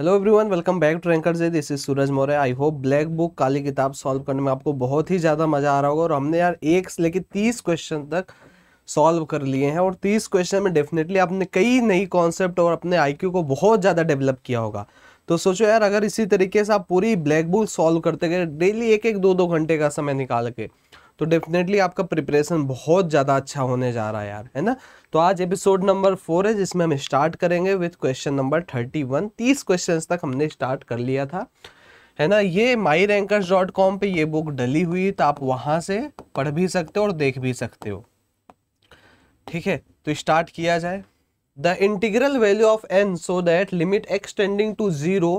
Hello everyone welcome back to ranker J this is Suraj Maurya I hope black book काली किताब solve करने में आपको बहुत ही ज़्यादा मज़ा आ रहा होगा और हमने यार एक से लेकर तीस क्वेश्चन तक सॉल्व कर लिए हैं और तीस क्वेश्चन में डेफिनेटली आपने कई नई कॉन्सेप्ट और अपने आईक्यू को बहुत ज़्यादा डेवलप किया होगा तो सोचो यार अगर इसी तरीके से आप पूरी ब्लैक बुक सॉल्व करते गए डेली एक एक दो दो घंटे का समय निकाल के तो डेफिनेटली आपका प्रिपरेशन बहुत ज़्यादा अच्छा होने जा रहा है यार है ना तो आज एपिसोड नंबर फोर है जिसमें हम स्टार्ट करेंगे with question number thirty one तीस क्वेश्चन तक हमने स्टार्ट कर लिया था है ना ये माई रैंकर्स डॉट कॉम पर ये बुक डली हुई तो आप वहाँ से पढ़ भी सकते हो और देख भी सकते हो ठीक है तो स्टार्ट किया जाए the integral value of n so that limit extending to zero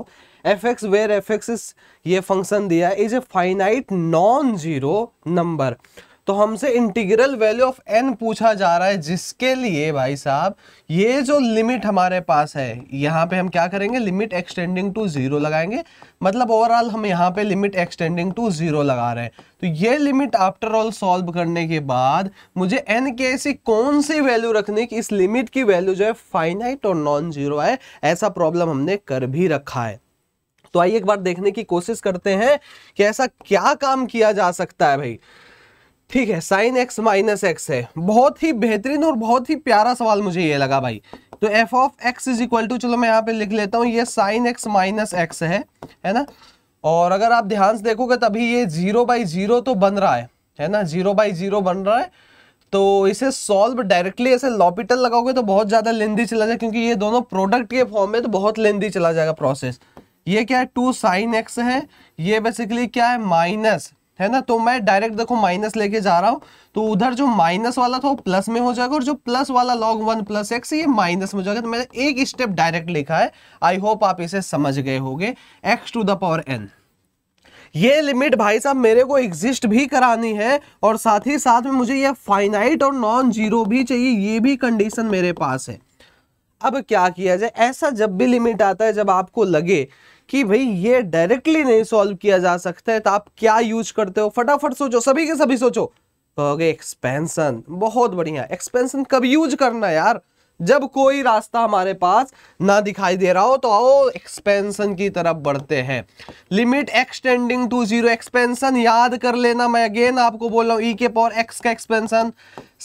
f x where f x ये फंक्शन दिया is a finite non zero number तो हमसे इंटीग्रल वैल्यू ऑफ एन पूछा जा रहा है जिसके लिए भाई साहब ये जो लिमिट हमारे पास है यहाँ पे हम क्या करेंगे लिमिट एक्सटेंडिंग टू जीरो लगाएंगे मतलब ओवरऑल हम यहाँ पे लिमिट एक्सटेंडिंग टू जीरो लगा रहे हैं तो ये लिमिट आफ्टर ऑल सॉल्व करने के बाद मुझे एन के ऐसी कौन सी वैल्यू रखनी कि इस लिमिट की वैल्यू जो है फाइनाइट और नॉन जीरो है ऐसा प्रॉब्लम हमने कर भी रखा है तो आइए एक बार देखने की कोशिश करते हैं कि ऐसा क्या काम किया जा सकता है भाई ठीक है साइन एक्स माइनस एक्स है बहुत ही बेहतरीन और बहुत ही प्यारा सवाल मुझे ये लगा भाई तो f of x is equal to चलो मैं यहाँ पे लिख लेता हूँ ये साइन एक्स माइनस एक्स है है ना और अगर आप ध्यान से देखोगे तभी ये जीरो बाई जीरो तो बन रहा है है ना जीरो बाई जीरो बन रहा है तो इसे सॉल्व डायरेक्टली ऐसे लॉपिटल लगाओगे तो बहुत ज़्यादा लेंदी चला जाएगा क्योंकि ये दोनों प्रोडक्ट के फॉर्म में तो बहुत लेंदी चला जाएगा प्रोसेस ये क्या है टू साइन एक्स है ये बेसिकली क्या है माइनस है ना तो मैं डायरेक्ट देखो माइनस लेके जा रहा हूं तो उधर जो माइनस वाला था वो प्लस में हो जाएगा और जो प्लस वाला लॉग वन प्लस एक्स ये माइनस में हो जाएगा तो मैंने एक स्टेप डायरेक्ट लिखा है आई होप आप इसे समझ गए होगे x to the power n ये लिमिट भाई साहब मेरे को एग्जिस्ट भी करानी है और साथ ही साथ में मुझे ये फाइनाइट और नॉन जीरो भी चाहिए ये भी कंडीशन मेरे पास है अब क्या किया जाए ऐसा जब भी लिमिट आता है जब आपको लगे कि भाई ये डायरेक्टली नहीं सॉल्व किया जा सकता है तो आप क्या यूज करते हो फटाफट सोचो सभी के सभी सोचो कहोगे एक्सपेंशन बहुत बढ़िया एक्सपेंशन कब यूज करना यार जब कोई रास्ता हमारे पास ना दिखाई दे रहा हो तो आओ एक्सपेंशन की तरफ बढ़ते हैं limit extending to zero expansion याद कर लेना मैं अगेन आपको बोल रहा हूं ई e के पॉर एक्स का एक्सपेंशन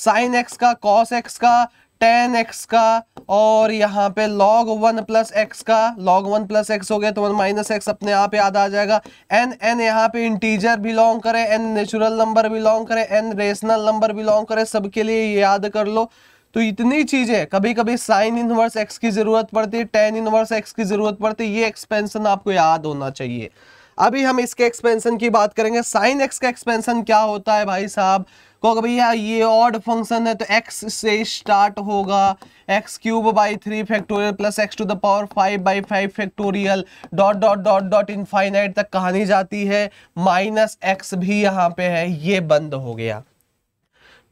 साइन एक्स का कॉस एक्स का टेन एक्स का और यहाँ पे लॉग वन प्लस एक्स का लॉग वन प्लस एक्स हो गया तो वन माइनस एक्स अपने आप याद आ जाएगा एन एन यहाँ पे इंटीजर बिलोंग करे एन नेचुरल नंबर बिलोंग करे एन रेशनल नंबर बिलोंग करे सबके लिए याद कर लो तो इतनी चीज़ें कभी कभी साइन इनवर्स एक्स की ज़रूरत पड़ती है टेन इनवर्स एक्स की ज़रूरत पड़ती है ये एक्सपेंसन आपको याद होना चाहिए अभी हम इसके एक्सपेंसन की बात करेंगे साइन एक्स का एक्सपेंसन क्या होता है भाई साहब कहोगे भैया ये ऑड फंक्शन है तो x से स्टार्ट होगा x cube by three factorial plus x to the power five by five factorial dot dot dot dot infinite तक कहानी जाती है माइनस एक्स भी यहाँ पे है ये बंद हो गया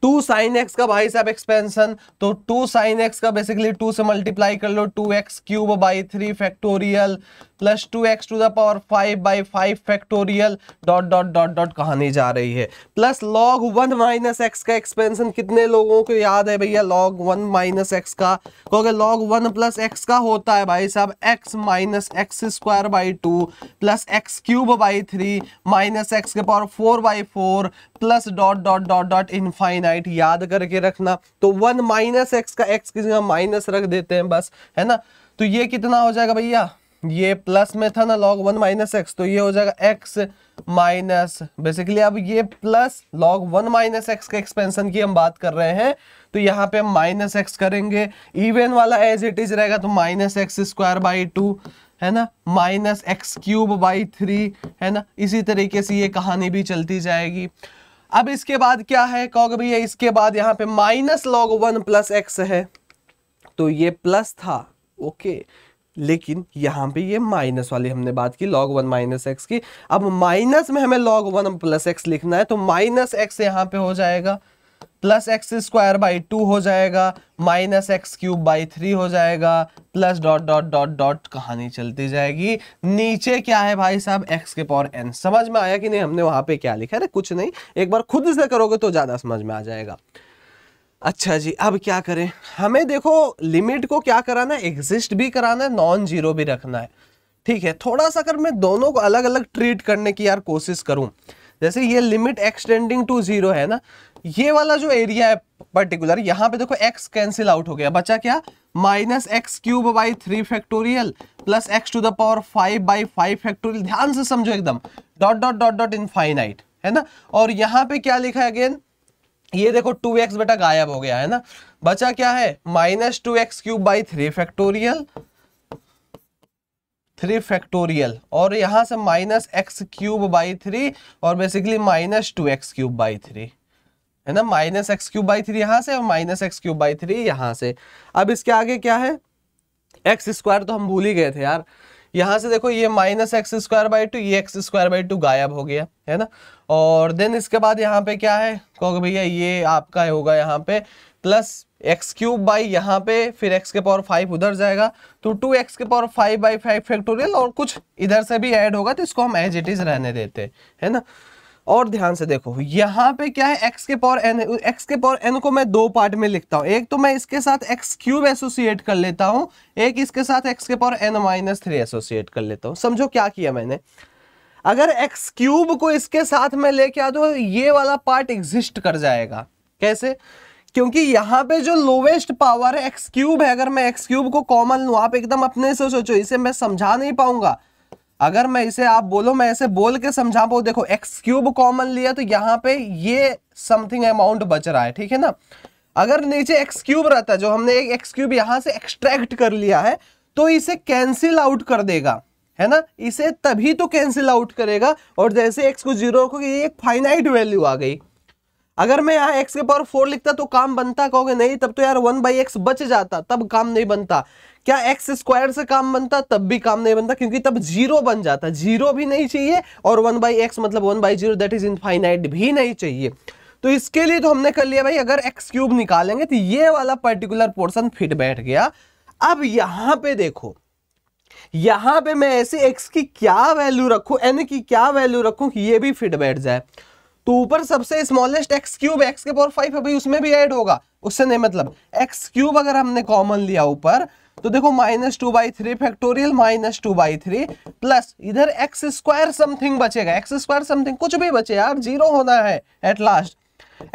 टू साइन एक्स का भाई साहब एक्सपेंशन तो टू साइन एक्स का बेसिकली टू से मल्टीप्लाई कर लो two x cube by three factorial plus two x to the power five by five factorial dot dot dot dot कहानी जा रही है plus log one minus x का expansion कितने लोगों को याद है भैया लॉग वन माइनस एक्स का क्योंकि लॉग वन प्लस एक्स का होता है भाई साहब x minus x square by two plus x cube by three minus x के power four by four plus dot dot dot dot infinite याद करके रखना तो वन माइनस एक्स का एक्स की माइनस रख देते हैं बस है ना तो ये कितना हो जाएगा भैया ये प्लस में था ना लॉग वन माइनस एक्स तो ये हो जाएगा एक्स माइनस बेसिकली अब ये plus log one minus x के एक्सपेंशन की हम बात कर रहे हैं तो यहाँ पे हम माइनस एक्स करेंगे इवन वाला एज इट इज रहेगा तो minus x square by two है ना minus x cube by three है ना इसी तरीके से ये कहानी भी चलती जाएगी अब इसके बाद क्या है कौग भैया इसके बाद यहाँ पे minus log one plus x है तो ये प्लस था ओके okay. लेकिन यहाँ पे ये माइनस वाली हमने बात की लॉग वन माइनस एक्स की अब माइनस में हमें लॉग वन प्लस एक्स लिखना है तो माइनस एक्स यहाँ पे हो जाएगा plus x square by two हो जाएगा minus x cube by three हो जाएगा plus dot dot dot dot कहानी चलती जाएगी नीचे क्या है भाई साहब एक्स के पावर एन समझ में आया कि नहीं हमने वहां पे क्या लिखा है कुछ नहीं एक बार खुद से करोगे तो ज्यादा समझ में आ जाएगा अच्छा जी अब क्या करें हमें देखो लिमिट को क्या कराना है एग्जिस्ट भी कराना है नॉन जीरो भी रखना है ठीक है थोड़ा सा अगर मैं दोनों को अलग अलग ट्रीट करने की यार कोशिश करूं जैसे ये लिमिट एक्सटेंडिंग टू जीरो है ना ये वाला जो एरिया है पर्टिकुलर यहाँ पे देखो एक्स कैंसिल आउट हो गया बचा क्या minus x cube by three factorial plus x to the power five by five factorial ध्यान से समझो एकदम dot dot dot dot finite है ना और यहाँ पे क्या लिखा है अगेन ये देखो टू एक्स बेटा गायब हो गया है ना बचा क्या है minus two x cube by three factorial three factorial और यहां से minus x cube by three और basically minus two x cube by three है ना minus x cube by three यहां से और minus x cube by three यहां से अब इसके आगे क्या है एक्स स्क्वायर तो हम भूल ही गए थे यार यहां से देखो ये minus x square by two ये एक्स स्क्वायर बाई टू गायब हो गया है ना और देन इसके बाद यहाँ पे क्या है कहोगे भैया ये आपका होगा यहाँ पे प्लस एक्स क्यूब बाई यहाँ पे फिर एक्स के पावर फाइव उधर जाएगा तो टू एक्स के power five by five factorial और कुछ इधर से भी ऐड होगा तो इसको हम एज इट इज रहने देते हैं ना और ध्यान से देखो यहाँ पे क्या है एक्स के पावर एन एक्स के पावर एन को मैं दो पार्ट में लिखता हूँ एक तो मैं इसके साथ x क्यूब एसोसिएट कर लेता हूँ एक इसके साथ एक्स के power n minus three associate कर लेता हूँ समझो क्या किया मैंने अगर एक्स क्यूब को इसके साथ में लेके आ तो ये वाला पार्ट एग्जिस्ट कर जाएगा कैसे क्योंकि यहाँ पे जो लोवेस्ट पावर है एक्स क्यूब है अगर मैं एक्स क्यूब को कॉमन लू आप एकदम अपने से सोचो इसे मैं समझा नहीं पाऊंगा अगर मैं इसे आप बोलो मैं ऐसे बोल के समझा पाऊ देखो एक्स क्यूब कॉमन लिया तो यहाँ पे ये समथिंग अमाउंट बच रहा है ठीक है ना अगर नीचे एक्स क्यूब रहता है जो हमने एक एक्स क्यूब यहाँ से एक्सट्रैक्ट कर लिया है तो इसे कैंसिल आउट कर देगा है ना इसे तभी तो कैंसिल आउट करेगा और जैसे एक्स को जीरो को ये एक फाइनाइट वैल्यू आ गई अगर मैं यहाँ एक्स के पावर फोर लिखता तो काम बनता कहोगे नहीं तब तो यार वन बाई एक्स बच जाता तब काम नहीं बनता क्या एक्स स्क्वायर से काम बनता तब भी काम नहीं बनता क्योंकि तब जीरो बन जाता जीरो भी नहीं चाहिए और वन बाई एक्स मतलब one by zero that is infinite भी नहीं चाहिए तो इसके लिए तो हमने कर लिया भाई अगर एक्स क्यूब निकालेंगे तो ये वाला पर्टिकुलर पोर्सन फिट बैठ गया अब यहां पर देखो यहां पे मैं ऐसे एक्स की क्या वैल्यू रखू एन की क्या वैल्यू रखू कि ये भी फिट बैठ जाए तो ऊपर सबसे स्मॉलेस्ट एक्स क्यूब एक्स के पावर फाइव अभी उसमें भी ऐड होगा उससे नहीं मतलब एक्स क्यूब अगर हमने कॉमन लिया ऊपर तो देखो minus two by three factorial minus two by three plus इधर एक्स स्क्वायर समथिंग बचेगा एक्स स्क्वायर समथिंग कुछ भी बचे यार जीरो होना है एट लास्ट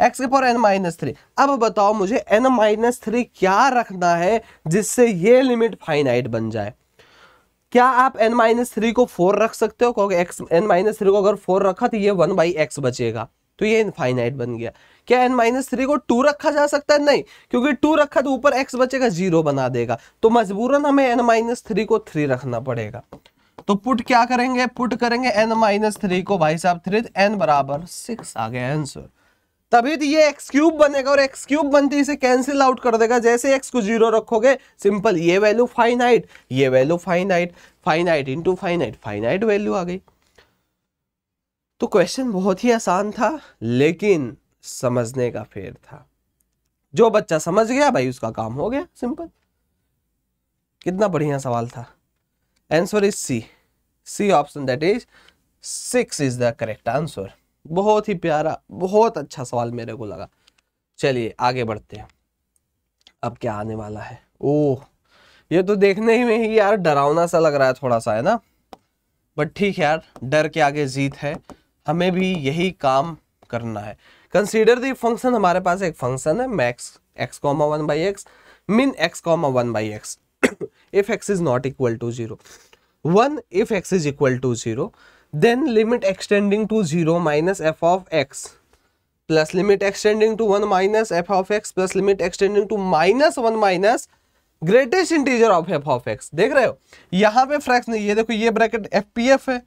एक्स के पावर एन माइनस थ्री अब बताओ मुझे एन माइनस थ्री क्या रखना है जिससे ये लिमिट फाइनाइट बन जाए क्या आप एन माइनस थ्री को फोर रख सकते हो क्योंकि एक्स एन माइनस थ्री को अगर फोर रखा तो ये वन बाई एक्स बचेगा तो ये इनफाइनाइट बन गया क्या एन माइनस थ्री को टू रखा जा सकता है नहीं क्योंकि टू रखा तो ऊपर एक्स बचेगा जीरो बना देगा तो मजबूरन हमें एन माइनस थ्री को थ्री रखना पड़ेगा तो पुट क्या करेंगे पुट करेंगे एन माइनस थ्री को भाई साहब थ्री एन तो बराबर सिक्स आ गया आंसर तभी तो ये एक्स क्यूब बनेगा और एक्स क्यूब बनते इसे कैंसिल आउट कर देगा जैसे एक्स को जीरो रखोगे सिंपल ये वैल्यू फाइनाइट ये value finite finite into finite finite value आ गई तो क्वेश्चन बहुत ही आसान था लेकिन समझने का फेर था जो बच्चा समझ गया भाई उसका काम हो गया सिंपल कितना बढ़िया सवाल था answer is C C option that is six is the correct answer बहुत ही प्यारा बहुत अच्छा सवाल मेरे को लगा चलिए आगे बढ़ते हैं अब क्या आने वाला है ओह ये तो देखने ही में ही यार डरावना सा लग रहा है थोड़ा सा है ना बट ठीक है यार डर के आगे जीत है हमें भी यही काम करना है कंसीडर दी फंक्शन हमारे पास एक फंक्शन है max x comma one by x min x comma one by x if x is not equal to zero one if x is equal to zero then limit extending to 0 minus f of x plus limit extending to 1 minus f of x plus limit extending to minus 1 minus greatest integer of f of x देख रहे हो यहाँ पे fraction ये देखो ये bracket F P F है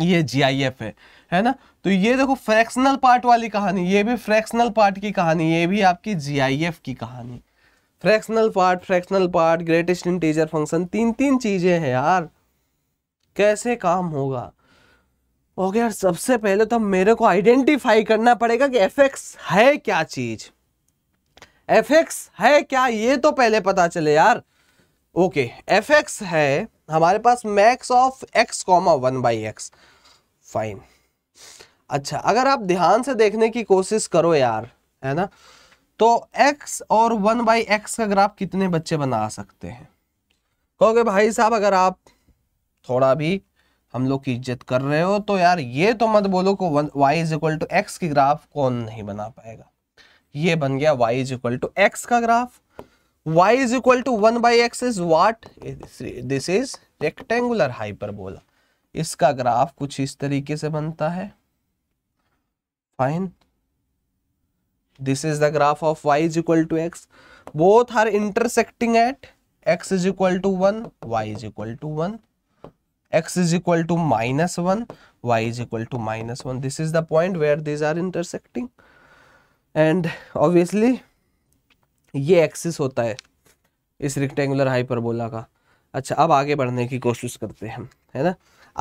ये जी आई एफ है है ना तो ये देखो फ्रैक्शनल पार्ट वाली कहानी ये भी फ्रैक्शनल पार्ट की कहानी ये भी आपकी जी आई एफ की कहानी fractional part fractional part greatest integer function तीन तीन चीज़ें हैं यार कैसे काम होगा ओके यार सबसे पहले तो मेरे को आइडेंटिफाई करना पड़ेगा कि एफ है क्या चीज एफ है क्या ये तो पहले पता चले यार ओके एफ है हमारे पास max of x comma one by x fine अच्छा अगर आप ध्यान से देखने की कोशिश करो यार है ना तो x और वन बाई एक्स का ग्राफ कितने बच्चे बना सकते हैं कहोगे भाई साहब अगर आप थोड़ा भी हम लोग की इज्जत कर रहे हो तो यार ये तो मत बोलो को y is equal to x की ग्राफ कौन नहीं बना पाएगा ये बन गया y is equal to x का graph y equal to one by x is is what this is rectangular बोला इसका ग्राफ कुछ इस तरीके से बनता है fine this is the graph of y is equal to x both are intersecting at x is equal to one y is equal to one x is equal to minus 1 y is equal to minus 1 this is the point where these are intersecting and obviously ये axis होता है इस rectangular hyperbola का अच्छा अब आगे बढ़ने की कोशिश करते हैं है ना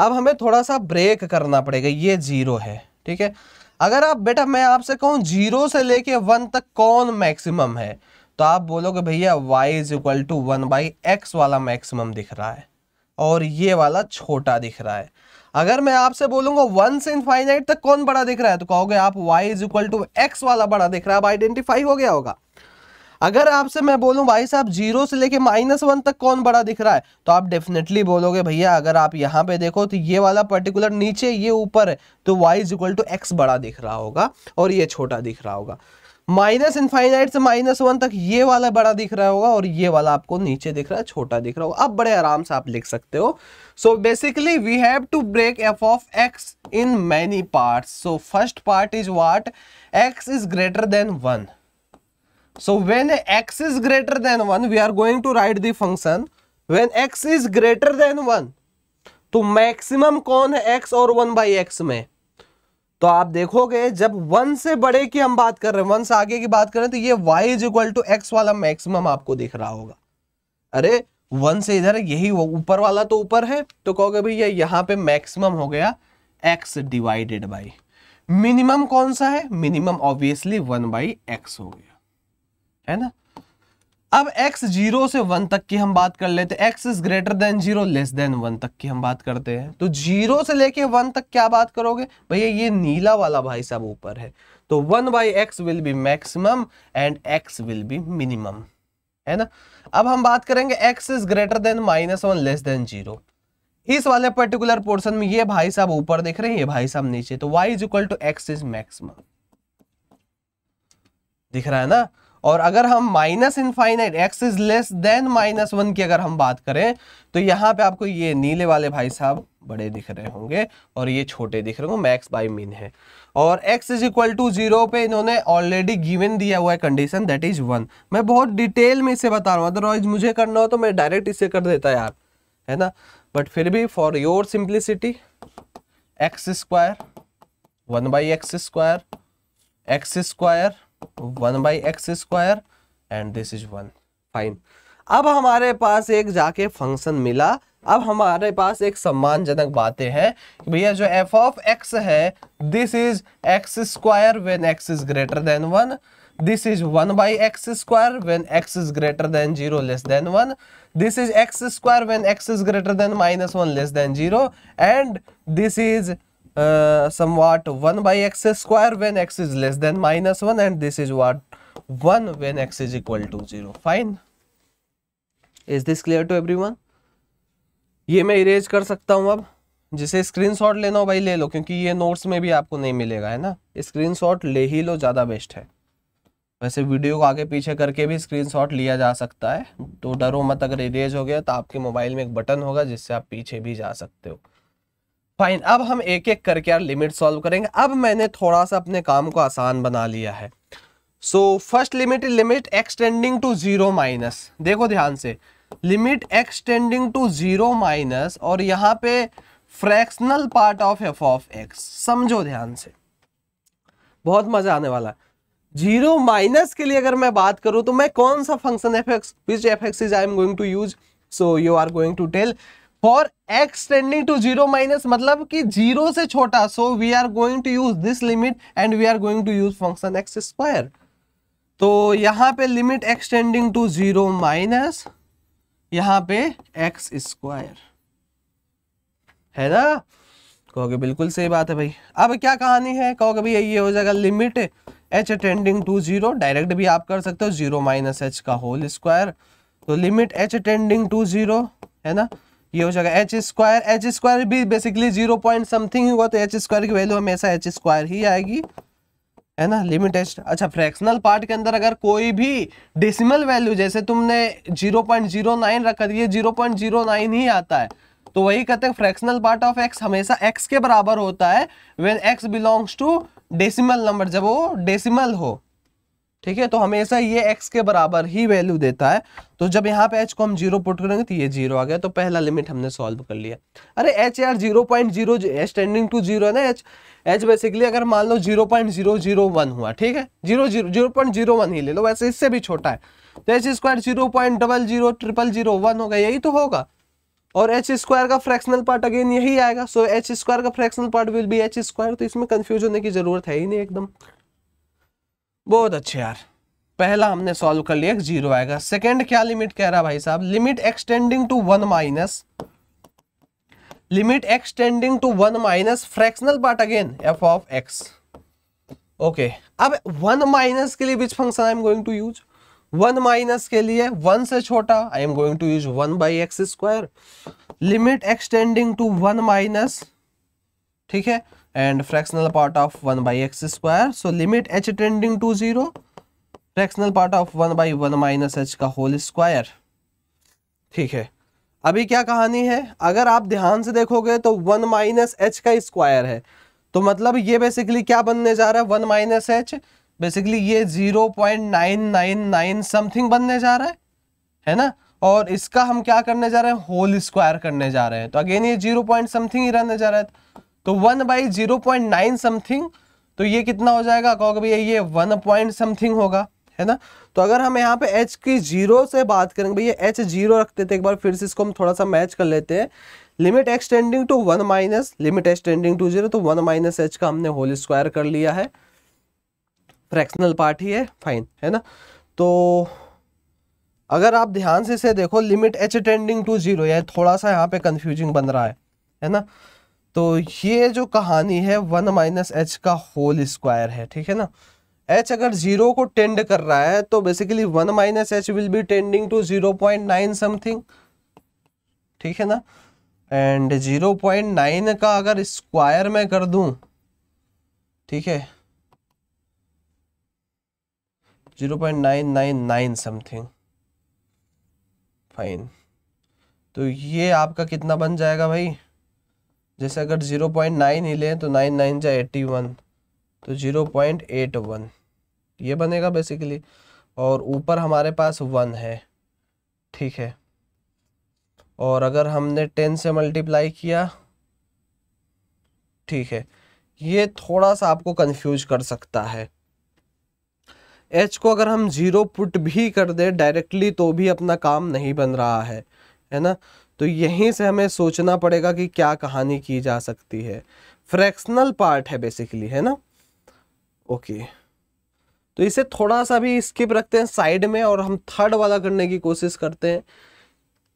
अब हमें थोड़ा सा ब्रेक करना पड़ेगा ये जीरो है ठीक है अगर आप बेटा मैं आपसे कहूँ जीरो से लेके वन तक कौन मैक्सिमम है तो आप बोलोगे भैया y is equal to one by x वाला मैक्सिमम दिख रहा है और ये वाला छोटा दिख रहा है अगर मैं आपसे बोलूंगा वन से इनफाइनाइट तक कौन बड़ा दिख रहा है तो कहोगे आप y is equal to x वाला बड़ा दिख रहा है अब आइडेंटिफाई हो गया होगा अगर आपसे मैं बोलूं भाई साहब जीरो से लेके माइनस वन तक कौन बड़ा दिख रहा है तो आप डेफिनेटली बोलोगे भैया अगर आप यहाँ पे देखो तो ये वाला पर्टिकुलर नीचे ये ऊपर है तो y is equal to x बड़ा दिख रहा होगा और ये छोटा दिख रहा होगा माइनस इनफाइनाइट से माइनस वन तक ये वाला बड़ा दिख रहा होगा और ये वाला आपको नीचे दिख रहा है छोटा दिख रहा होगा अब बड़े आराम से आप लिख सकते हो so basically we have to break f of x in many part so first part is what x is greater than one so when x is greater than one we are going to write the function when x is greater than one तो maximum कौन है x और one by x में तो आप देखोगे जब one से बड़े की हम बात कर रहे हैं वन से आगे की बात करें तो ये y is equal to x वाला मैक्सिमम आपको दिख रहा होगा अरे वन से इधर यही ऊपर वाला तो ऊपर है तो कहोगे भैया यहाँ पे मैक्सिमम हो गया एक्स डिवाइडेड बाई मिनिमम कौन सा है minimum obviously one by x हो गया है ना अब x जीरो से वन तक की हम बात कर लेते हैं x is greater than zero less than one तक की हम बात करते हैं तो जीरो से लेके वन तक क्या बात करोगे भैया ये नीला वाला भाई साहब ऊपर है तो one by x will be maximum and x will be minimum है ना अब हम बात करेंगे x is greater than minus one less than zero इस वाले पर्टिकुलर पोर्सन में ये भाई साहब ऊपर देख रहे हैं ये भाई साहब नीचे तो y is equal to x is maximum दिख रहा है ना और अगर हम minus infinite x is less than minus one की अगर हम बात करें तो यहाँ पे आपको ये नीले वाले भाई साहब बड़े दिख रहे होंगे और ये छोटे दिख रहे होंगे मैक्स बाई मीन है और x is equal to zero पे इन्होंने ऑलरेडी गिवन दिया हुआ है कंडीशन दैट इज वन मैं बहुत डिटेल में इसे बता रहा हूँ अदरवाइज मुझे करना हो तो मैं डायरेक्ट इसे कर देता यार है ना बट फिर भी for your simplicity x square one by x square x square one by x square and this is one fine अब हमारे पास एक जाके फंक्शन मिला अब हमारे पास एक सम्मानजनक बातें हैं भैया जो एफ ऑफ एक्स है this is x square when x is greater than one this is one by x square when x is greater than zero less than one this is x square when x is greater than minus one less than zero and this is uh, somewhat 1 by x square when x is less than minus 1 and this is what 1 when x is equal to 0 fine is this clear to everyone ये मैं erase कर सकता हूँ अब जिसे screenshot लेना हो भाई ले लो क्योंकि ये नोट्स में भी आपको नहीं मिलेगा है ना स्क्रीनशॉट ले ही लो ज़्यादा बेस्ट है वैसे वीडियो को आगे पीछे करके भी स्क्रीनशॉट लिया जा सकता है तो डरो मत अगर इरेज हो गया तो आपके मोबाइल में एक बटन होगा जिससे आप पीछे भी जा सकते हो फाइन अब हम एक एक करके यार लिमिट सॉल्व करेंगे अब मैंने थोड़ा सा अपने काम को आसान बना लिया है so first limit limit extending to zero minus देखो ध्यान से limit extending to zero minus और यहाँ पे fractional part of f of x समझो ध्यान से बहुत मजा आने वाला जीरो माइनस के लिए अगर मैं बात करूं तो मैं कौन सा function f x which f x is I am going to use so you are going to tell for x tending to zero minus मतलब कि जीरो से छोटा so we are going to use this limit and we are going to use function x square तो यहां पे limit x tending to zero minus यहां पे x square है ना कहोगे बिल्कुल सही बात है भाई अब क्या कहानी है कहोगे भाई ये हो जाएगा limit h tending to zero direct भी आप कर सकते हो जीरो माइनस एच का होल स्क्वायर तो limit h tending to zero है ना ये हो जाएगा एच स्क्वायर एच स्क्वायर भी बेसिकली जीरो पॉइंट समथिंग हुआ तो एच स्क्वायर की वैल्यू हमेशा एच स्क्वायर ही आएगी है ना लिमिटेस्ट अच्छा फ्रैक्शनल पार्ट के अंदर अगर कोई भी डेसिमल वैल्यू जैसे तुमने 0.09 रखा जीरो तो नाइन ही आता है तो वही कहते हैं फ्रैक्शनल पार्ट ऑफ एक्स हमेशा एक्स के बराबर होता है when x belongs to decimal number जब वो डेसिमल हो ठीक है तो हमेशा ये x के बराबर ही वैल्यू देता है तो जब यहाँ पे h को हम जीरो पुट करेंगे तो ये जीरो आ गया तो पहला लिमिट हमने सॉल्व कर लिया अरे एच यार zero point zero h tending to zero है ना h h बेसिकली अगर मान लो zero point zero zero one हुआ ठीक है zero zero zero point zero one ही ले लो वैसे इससे भी छोटा है तो h square zero point double zero triple zero one होगा यही तो होगा और एच स्क्वायर का फ्रैक्शनल पार्ट अगेन यही आएगा सो एच स्क्वायर का fractional part will be h square तो इसमें कन्फ्यूज होने की जरूरत है ही नहीं एकदम बहुत अच्छे यार पहला हमने सॉल्व कर लिया जीरो आएगा सेकंड क्या लिमिट कह रहा भाई साहब limit extending to one minus limit extending to one minus fractional part again f of x okay अब वन माइनस के लिए which function I am going to use one minus के लिए वन से छोटा I am going to use one by x square limit extending to one minus ठीक है and fractional part of 1 by x square so limit h tending to 0 fractional part of one by one minus h का whole square ठीक है अभी क्या कहानी है अगर आप ध्यान से देखोगे तो वन माइनस एच का स्क्वायर है तो मतलब ये बेसिकली क्या बनने जा रहा है वन माइनस एच बेसिकली ये zero point nine nine nine something बनने जा रहा है है ना और इसका हम क्या करने जा रहे हैं होल स्क्वायर करने जा रहे हैं तो अगेन ये जीरो पॉइंट समथिंग ही रहने जा रहा है तो one by zero point nine something तो ये कितना हो जाएगा कहो भैया ये वन पॉइंट समथिंग होगा है ना तो अगर हम यहाँ पे एच की जीरो से बात करेंगे भैया एच जीरो रखते थे एक बार फिर से इसको हम थोड़ा सा मैच कर लेते हैं limit extending to one minus limit extending to zero तो वन माइनस एच का हमने होल स्क्वायर कर लिया है फ्रैक्शनल पार्ट ही है फाइन है ना तो अगर आप ध्यान से इसे देखो limit h tending to zero थोड़ा सा यहाँ पे कंफ्यूजिंग बन रहा है है ना तो ये जो कहानी है वन माइनस एच का होल स्क्वायर है ठीक है ना एच अगर जीरो को टेंड कर रहा है तो basically one minus h will be tending to zero point nine something ठीक है ना एंड जीरो पॉइंट नाइन का अगर स्क्वायर में कर दूं ठीक है zero point nine nine nine something fine तो ये आपका कितना बन जाएगा भाई जैसे अगर ज़ीरो पॉइंट नाइन ही लें तो नाइन नाइन जा एट्टी वन तो ज़ीरो पॉइंट एट वन ये बनेगा बेसिकली और ऊपर हमारे पास वन है ठीक है और अगर हमने टेन से मल्टीप्लाई किया ठीक है ये थोड़ा सा आपको कंफ्यूज कर सकता है एच को अगर हम ज़ीरो पुट भी कर दे डायरेक्टली तो भी अपना काम नहीं बन रहा है है ना तो यहीं से हमें सोचना पड़ेगा कि क्या कहानी की जा सकती है फ्रैक्शनल पार्ट है बेसिकली है ना ओके तो इसे थोड़ा सा भी स्किप रखते हैं साइड में और हम थर्ड वाला करने की कोशिश करते हैं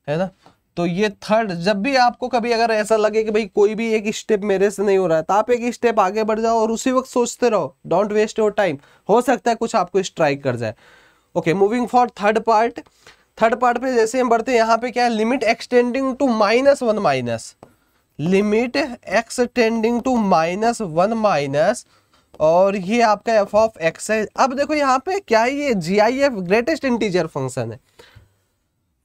है ना तो ये थर्ड जब भी आपको कभी अगर ऐसा लगे कि भाई कोई भी एक स्टेप मेरे से नहीं हो रहा है तो आप एक स्टेप आगे बढ़ जाओ और उसी वक्त सोचते रहो डोंट वेस्ट योर टाइम हो सकता है कुछ आपको स्ट्राइक कर जाए okay moving for third part third part पे जैसे हम बढ़ते हैं यहाँ पे क्या है limit extending to minus one minus limit extending to minus one minus और ये आपका एफ ऑफ एक्स है अब देखो यहाँ पे क्या है ये G I F greatest integer function है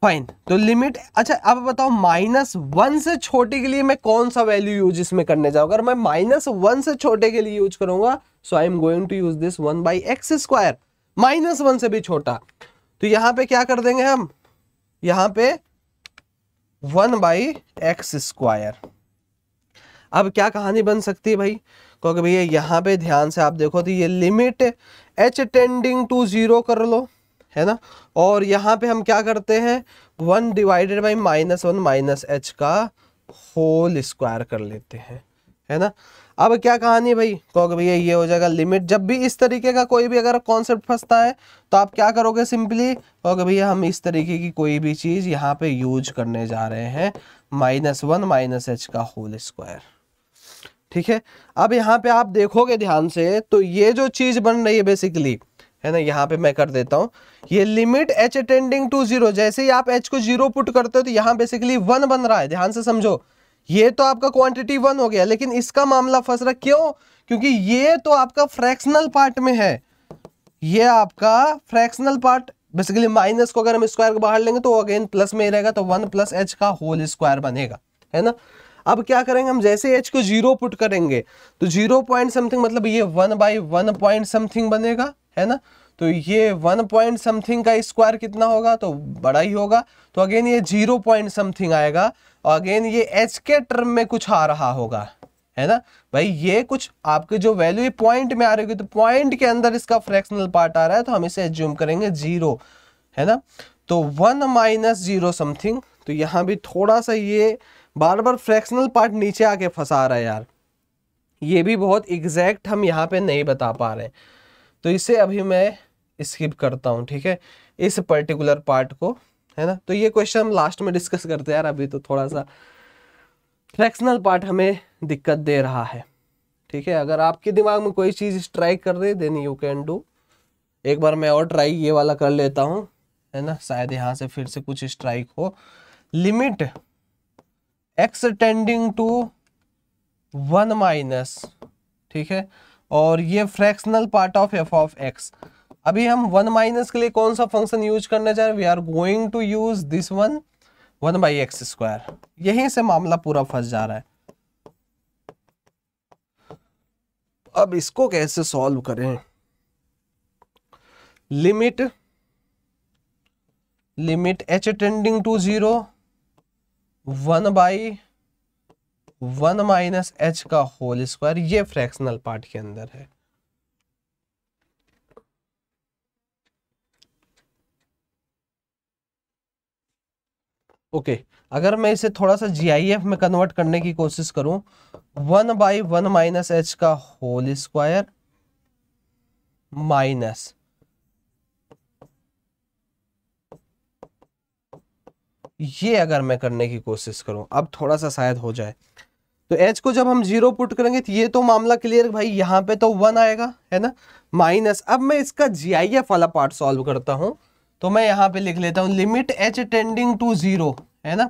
फाइन तो लिमिट अच्छा अब बताओ माइनस वन से छोटे के लिए मैं कौन सा वैल्यू यूज इसमें करने जाऊँ अगर मैं माइनस वन से छोटे के लिए यूज करूंगा so I am going to use this one by x square minus one से भी छोटा तो यहाँ पे क्या कर देंगे हम यहाँ पे वन बाई एक्स स्क्वायर अब क्या कहानी बन सकती है भाई क्योंकि भैया यहाँ पे ध्यान से आप देखो तो ये limit h tending to zero कर लो है ना और यहाँ पे हम क्या करते हैं one divided by minus one minus h का होल स्क्वायर कर लेते हैं है ना अब क्या कहानी भाई कहोगे भैया ये हो जाएगा लिमिट जब भी इस तरीके का कोई भी अगर कॉन्सेप्ट फंसता है तो आप क्या करोगे सिंपली कहोगे भैया हम इस तरीके की कोई भी चीज़ यहाँ पे यूज करने जा रहे हैं माइनस वन माइनस एच का होल स्क्वायर ठीक है अब यहाँ पे आप देखोगे ध्यान से तो ये जो चीज़ बन रही है बेसिकली है ना यहाँ पे मैं कर देता हूँ ये limit h tending to zero जैसे ही आप एच को जीरो पुट करते हो तो यहाँ बेसिकली वन बन रहा है ध्यान से समझो ये तो आपका क्वांटिटी वन हो गया लेकिन इसका मामला फंस रहा क्यों क्योंकि ये तो आपका फ्रैक्शनल पार्ट में है ये आपका फ्रैक्शनल पार्ट बेसिकली माइनस को अगर हम स्क्वायर को बाहर लेंगे तो अगेन प्लस में ही रहेगा तो वन प्लस एच का होल स्क्वायर बनेगा है ना अब क्या करेंगे हम जैसे एच को जीरो पुट करेंगे तो जीरो पॉइंट समथिंग मतलब ये one by one point something बनेगा है ना तो ये वन पॉइंट समथिंग का स्क्वायर कितना होगा तो बड़ा ही होगा तो अगेन ये जीरो पॉइंट समथिंग आएगा और अगेन ये एच के टर्म में कुछ आ रहा होगा है ना भाई ये कुछ आपके जो वैल्यू ये पॉइंट में आ रही होगी तो पॉइंट के अंदर इसका फ्रैक्शनल पार्ट आ रहा है तो हम इसे एज्यूम करेंगे जीरो है ना तो वन माइनस जीरो समथिंग तो यहाँ भी थोड़ा सा ये बार बार फ्रैक्शनल पार्ट नीचे आके फंसा रहा है यार ये भी बहुत एग्जैक्ट हम यहाँ पे नहीं बता पा रहे तो इसे अभी मैं स्किप करता हूँ ठीक है इस पर्टिकुलर पार्ट को है ना तो ये क्वेश्चन हम लास्ट में डिस्कस करते हैं यार अभी तो थोड़ा सा फ्रैक्शनल पार्ट हमें दिक्कत दे रहा है ठीक है अगर आपके दिमाग में कोई चीज़ स्ट्राइक कर रही देन यू कैन डू एक बार मैं और ट्राई ये वाला कर लेता हूँ है ना शायद यहाँ से फिर से कुछ स्ट्राइक हो limit x tending to one minus ठीक है और ये fractional part of f of x अभी हम वन माइनस के लिए कौन सा फंक्शन यूज करना चाह रहे we are going to use this one one by x square यहीं से मामला पूरा फंस जा रहा है अब इसको कैसे सॉल्व करें limit limit h tending to zero one by one minus h का होल स्क्वायर ये फ्रैक्शनल पार्ट के अंदर है ओके okay. अगर मैं इसे थोड़ा सा जी में कन्वर्ट करने की कोशिश करूं one by one minus h का होल स्क्वायर माइनस ये अगर मैं करने की कोशिश करूं अब थोड़ा सा शायद हो जाए तो एच को जब हम जीरो पुट करेंगे तो ये तो मामला क्लियर भाई यहां पे तो वन आएगा है ना माइनस अब मैं इसका जी वाला पार्ट सॉल्व करता हूं तो मैं यहाँ पे लिख लेता हूँ limit h tending to zero है ना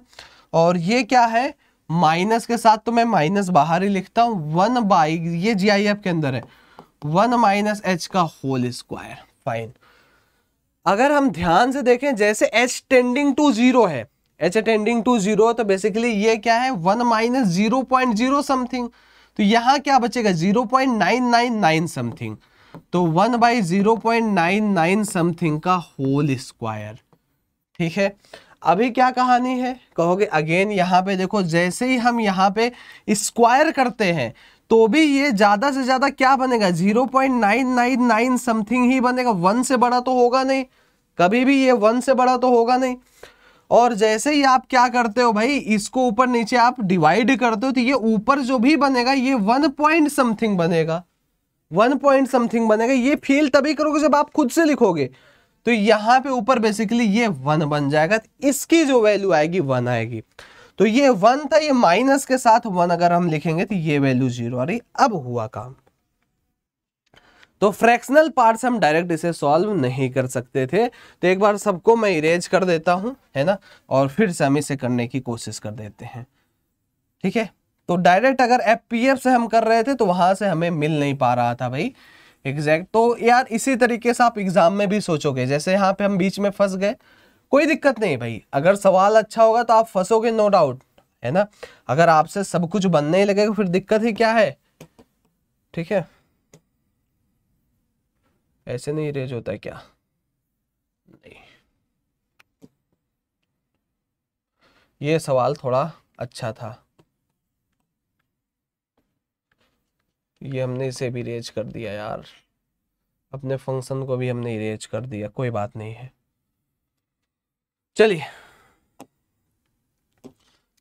और ये क्या है माइनस के साथ तो मैं माइनस बाहर ही लिखता हूँ वन बाई ये जी आई एफ के अंदर है वन माइनस एच का होल स्क्वायर फाइन अगर हम ध्यान से देखें जैसे एच टेंडिंग टू जीरो है एच टेंडिंग टू जीरो तो बेसिकली ये क्या है one minus zero point zero something तो यहाँ क्या बचेगा zero point nine nine nine something तो one by zero point nine nine something का होल स्क्वायर ठीक है अभी क्या कहानी है कहोगे अगेन यहाँ पे देखो जैसे ही हम यहाँ पे स्क्वायर करते हैं तो भी ये ज़्यादा से ज़्यादा क्या बनेगा zero point nine nine nine something ही बनेगा वन से बड़ा तो होगा नहीं कभी भी ये वन से बड़ा तो होगा नहीं और जैसे ही आप क्या करते हो भाई इसको ऊपर नीचे आप डिवाइड करते हो तो ये ऊपर जो भी बनेगा ये वन पॉइंट समथिंग बनेगा वन पॉइंट समथिंग बनेगा ये फेल तभी करोगे जब आप खुद से लिखोगे तो यहाँ पे ऊपर बेसिकली ये वन बन जाएगा इसकी जो वैल्यू आएगी वन आएगी तो ये वन था ये माइनस के साथ वन अगर हम लिखेंगे तो ये वैल्यू जीरो आ रही अब हुआ काम तो फ्रैक्शनल पार्ट्स हम डायरेक्ट इसे सॉल्व नहीं कर सकते थे तो एक बार सबको मैं इरेज कर देता हूं है ना और फिर से हम इसे करने की कोशिश कर देते हैं ठीक है तो डायरेक्ट अगर एफ पी एफ से हम कर रहे थे तो वहां से हमें मिल नहीं पा रहा था भाई एग्जैक्ट तो यार इसी तरीके से आप एग्जाम में भी सोचोगे जैसे यहाँ पे हम बीच में फंस गए कोई दिक्कत नहीं भाई अगर सवाल अच्छा होगा तो आप फंसोगे नो डाउट है ना अगर आपसे सब कुछ बनने ही लगेगा फिर दिक्कत ही क्या है ठीक है ऐसे नहीं रेज होता है क्या नहीं ये सवाल थोड़ा अच्छा था ये हमने इसे भी रेज कर दिया यार अपने फंक्शन को भी हमने इरेज कर दिया कोई बात नहीं है चलिए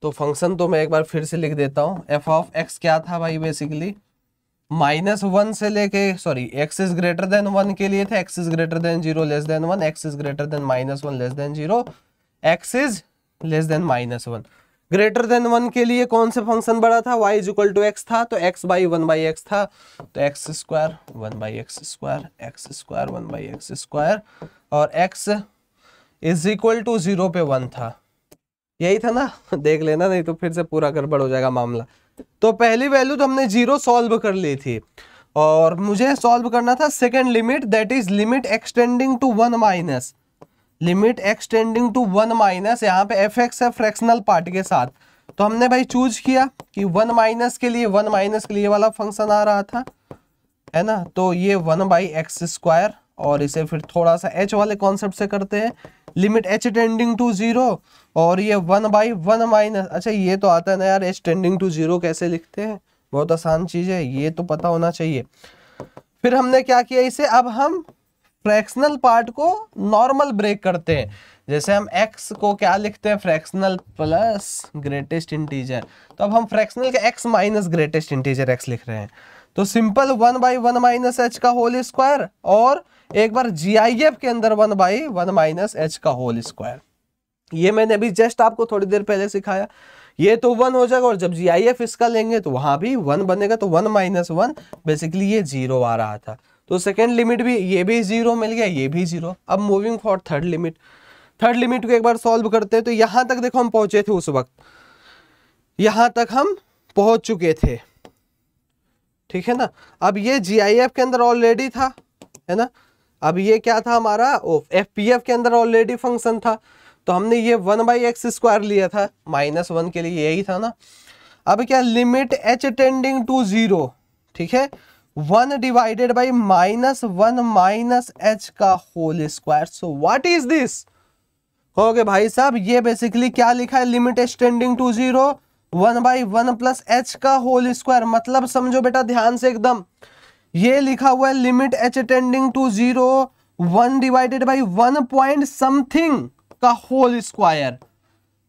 तो फंक्शन तो मैं एक बार फिर से लिख देता हूं एफ ऑफ एक्स क्या था भाई बेसिकली माइनस वन से लेके sorry x is greater than one के लिए था x is greater than zero less than one x is greater than minus one less than zero x is less than minus one greater than one के लिए कौन से function बड़ा था y is equal to x था तो x by one by x था तो x square one by x square x square one by x square और x is equal to zero पे वन था यही था ना देख लेना नहीं तो फिर से पूरा गड़बड़ हो जाएगा मामला तो पहली वैल्यू तो हमने जीरो सॉल्व कर ली थी और मुझे सॉल्व करना था second limit that is limit extending to one minus limit extending to one minus यहाँ पे एफ एक्स है फ्रैक्शनल पार्ट के साथ तो हमने भाई चूज किया कि वन माइनस के लिए वन माइनस के लिए वाला फंक्शन आ रहा था है ना तो ये वन बाई एक्स स्क्वायर और इसे फिर थोड़ा सा एच वाले कॉन्सेप्ट से करते हैं limit h tending to zero और ये वन बाई वन माइनस अच्छा ये तो आता है ना यार एच टेंडिंग टू जीरो कैसे लिखते हैं बहुत आसान चीज़ है ये तो पता होना चाहिए फिर हमने क्या किया इसे अब हम फ्रैक्शनल पार्ट को नॉर्मल ब्रेक करते हैं जैसे हम x को क्या लिखते हैं फ्रैक्शनल प्लस ग्रेटेस्ट इंटीजर तो अब हम फ्रैक्शनल का x minus greatest integer x लिख रहे हैं तो simple one by one minus h का होल स्क्वायर और एक बार जी आई एफ के अंदर one by one minus h का होल स्क्वायर ये मैंने अभी जस्ट आपको थोड़ी देर पहले सिखाया ये तो वन हो जाएगा और जब जी आई एफ इसका लेंगे तो वहां भी वन बनेगा तो वन माइनस वन बेसिकली ये जीरो आ रहा था तो सेकेंड लिमिट भी ये भी जीरो मिल गया ये भी जीरो अब moving for third limit third limit को एक बार सॉल्व करते हैं तो यहां तक देखो हम पहुंचे थे उस वक्त यहां तक हम पहुंच चुके थे ठीक है ना अब ये जी के अंदर ऑलरेडी था है ना अब ये क्या था हमारा एफ पी के अंदर ऑलरेडी फंक्शन था तो हमने ये वन बाई एक्स स्क्वायर लिया था माइनस वन के लिए यही था ना अब क्या limit h tending to zero ठीक है one divided by minus one minus h का whole square so what is this okay भाई साहब ये बेसिकली क्या लिखा है limit extending to zero one by one plus h का होल स्क्वायर मतलब समझो बेटा ध्यान से एकदम ये लिखा हुआ है limit h tending to zero one divided by one point something का whole square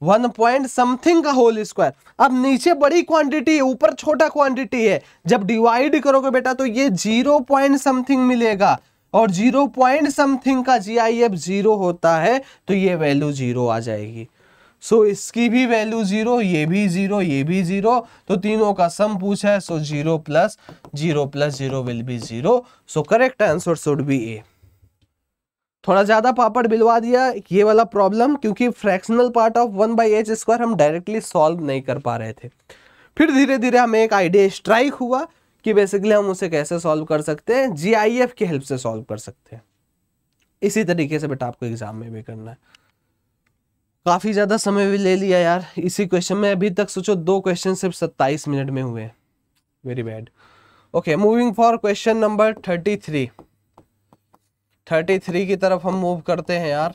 one point something का होल स्क्वायर अब नीचे बड़ी क्वांटिटी ऊपर छोटा क्वांटिटी है जब डिवाइड करोगे बेटा तो ये जीरो पॉइंट समथिंग मिलेगा और जीरो पॉइंट समथिंग का जी आई एफ जीरो होता है तो ये वैल्यू जीरो आ जाएगी सो so, इसकी भी वैल्यू जीरो ये भी जीरो ये भी जीरो तो तीनों का सम पूछा है so zero plus zero plus zero will be zero so correct answer should be a थोड़ा ज़्यादा पापड़ बिलवा दिया ये वाला प्रॉब्लम क्योंकि fractional part of one by h square हम डायरेक्टली सॉल्व नहीं कर पा रहे थे फिर धीरे धीरे हमें एक आइडिया स्ट्राइक हुआ कि बेसिकली हम उसे कैसे सॉल्व कर सकते हैं जी आई एफ की हेल्प से सॉल्व कर सकते हैं इसी तरीके से बेटा आपको एग्जाम में भी करना है काफ़ी ज़्यादा समय भी ले लिया यार इसी क्वेश्चन में अभी तक सोचो दो क्वेश्चन सिर्फ सत्ताईस मिनट में हुए very bad okay moving for question number thirty three thirty three की तरफ हम मूव करते हैं यार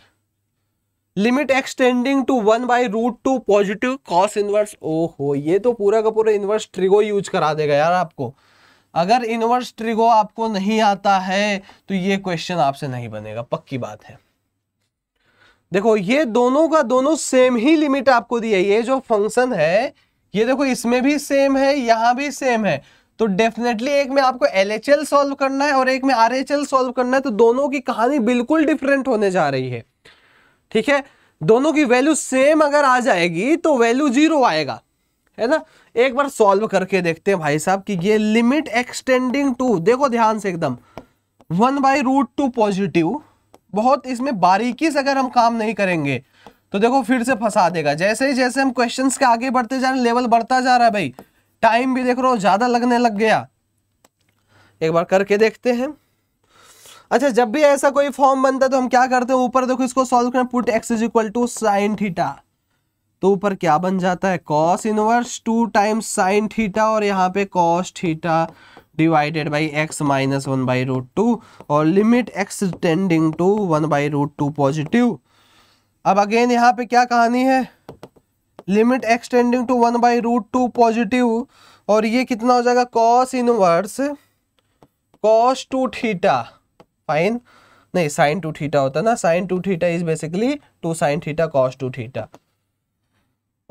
limit extending to one by root two positive cos inverse ओहो ये तो पूरा का पूरा इनवर्स ट्रिगो यूज करा देगा यार आपको अगर इनवर्स ट्रिगो आपको नहीं आता है तो ये क्वेश्चन आपसे नहीं बनेगा पक्की बात है देखो ये दोनों का दोनों सेम ही लिमिट आपको दी है ये जो फंक्शन है ये देखो इसमें भी सेम है यहां भी सेम है तो डेफिनेटली एक में आपको एल सॉल्व करना है और एक में आर सॉल्व करना है तो दोनों की कहानी बिल्कुल डिफरेंट होने जा रही है ठीक है दोनों की वैल्यू सेम अगर आ जाएगी तो वैल्यू जीरो आएगा है ना एक बार सॉल्व करके देखते हैं भाई साहब कि ये लिमिट एक्सटेंडिंग टू देखो ध्यान से एकदम one by root two positive बहुत इसमें बारीकी से अगर हम काम नहीं करेंगे तो देखो फिर से फंसा देगा जैसे ही जैसे हम क्वेश्चंस के आगे बढ़ते जा रहे हैं लेवल बढ़ता जा रहा है भाई टाइम भी देख रहे हो ज़्यादा लगने लग गया एक बार करके देखते हैं अच्छा जब भी ऐसा कोई फॉर्म बनता है तो हम क्या करते हैं ऊपर देखो इसको सॉल्व करें put x is equal to sine theta तो ऊपर क्या बन जाता है cos inverse two times sine theta और यहाँ पे cos theta divided by x minus one by root two और limit x tending to one by root two positive अब अगेन यहाँ पे क्या कहानी है limit extending to one by root two positive और ये कितना हो जाएगा cos inverse cos two theta fine नहीं साइन टू थीटा होता ना sine two theta is basically two sine theta cos two theta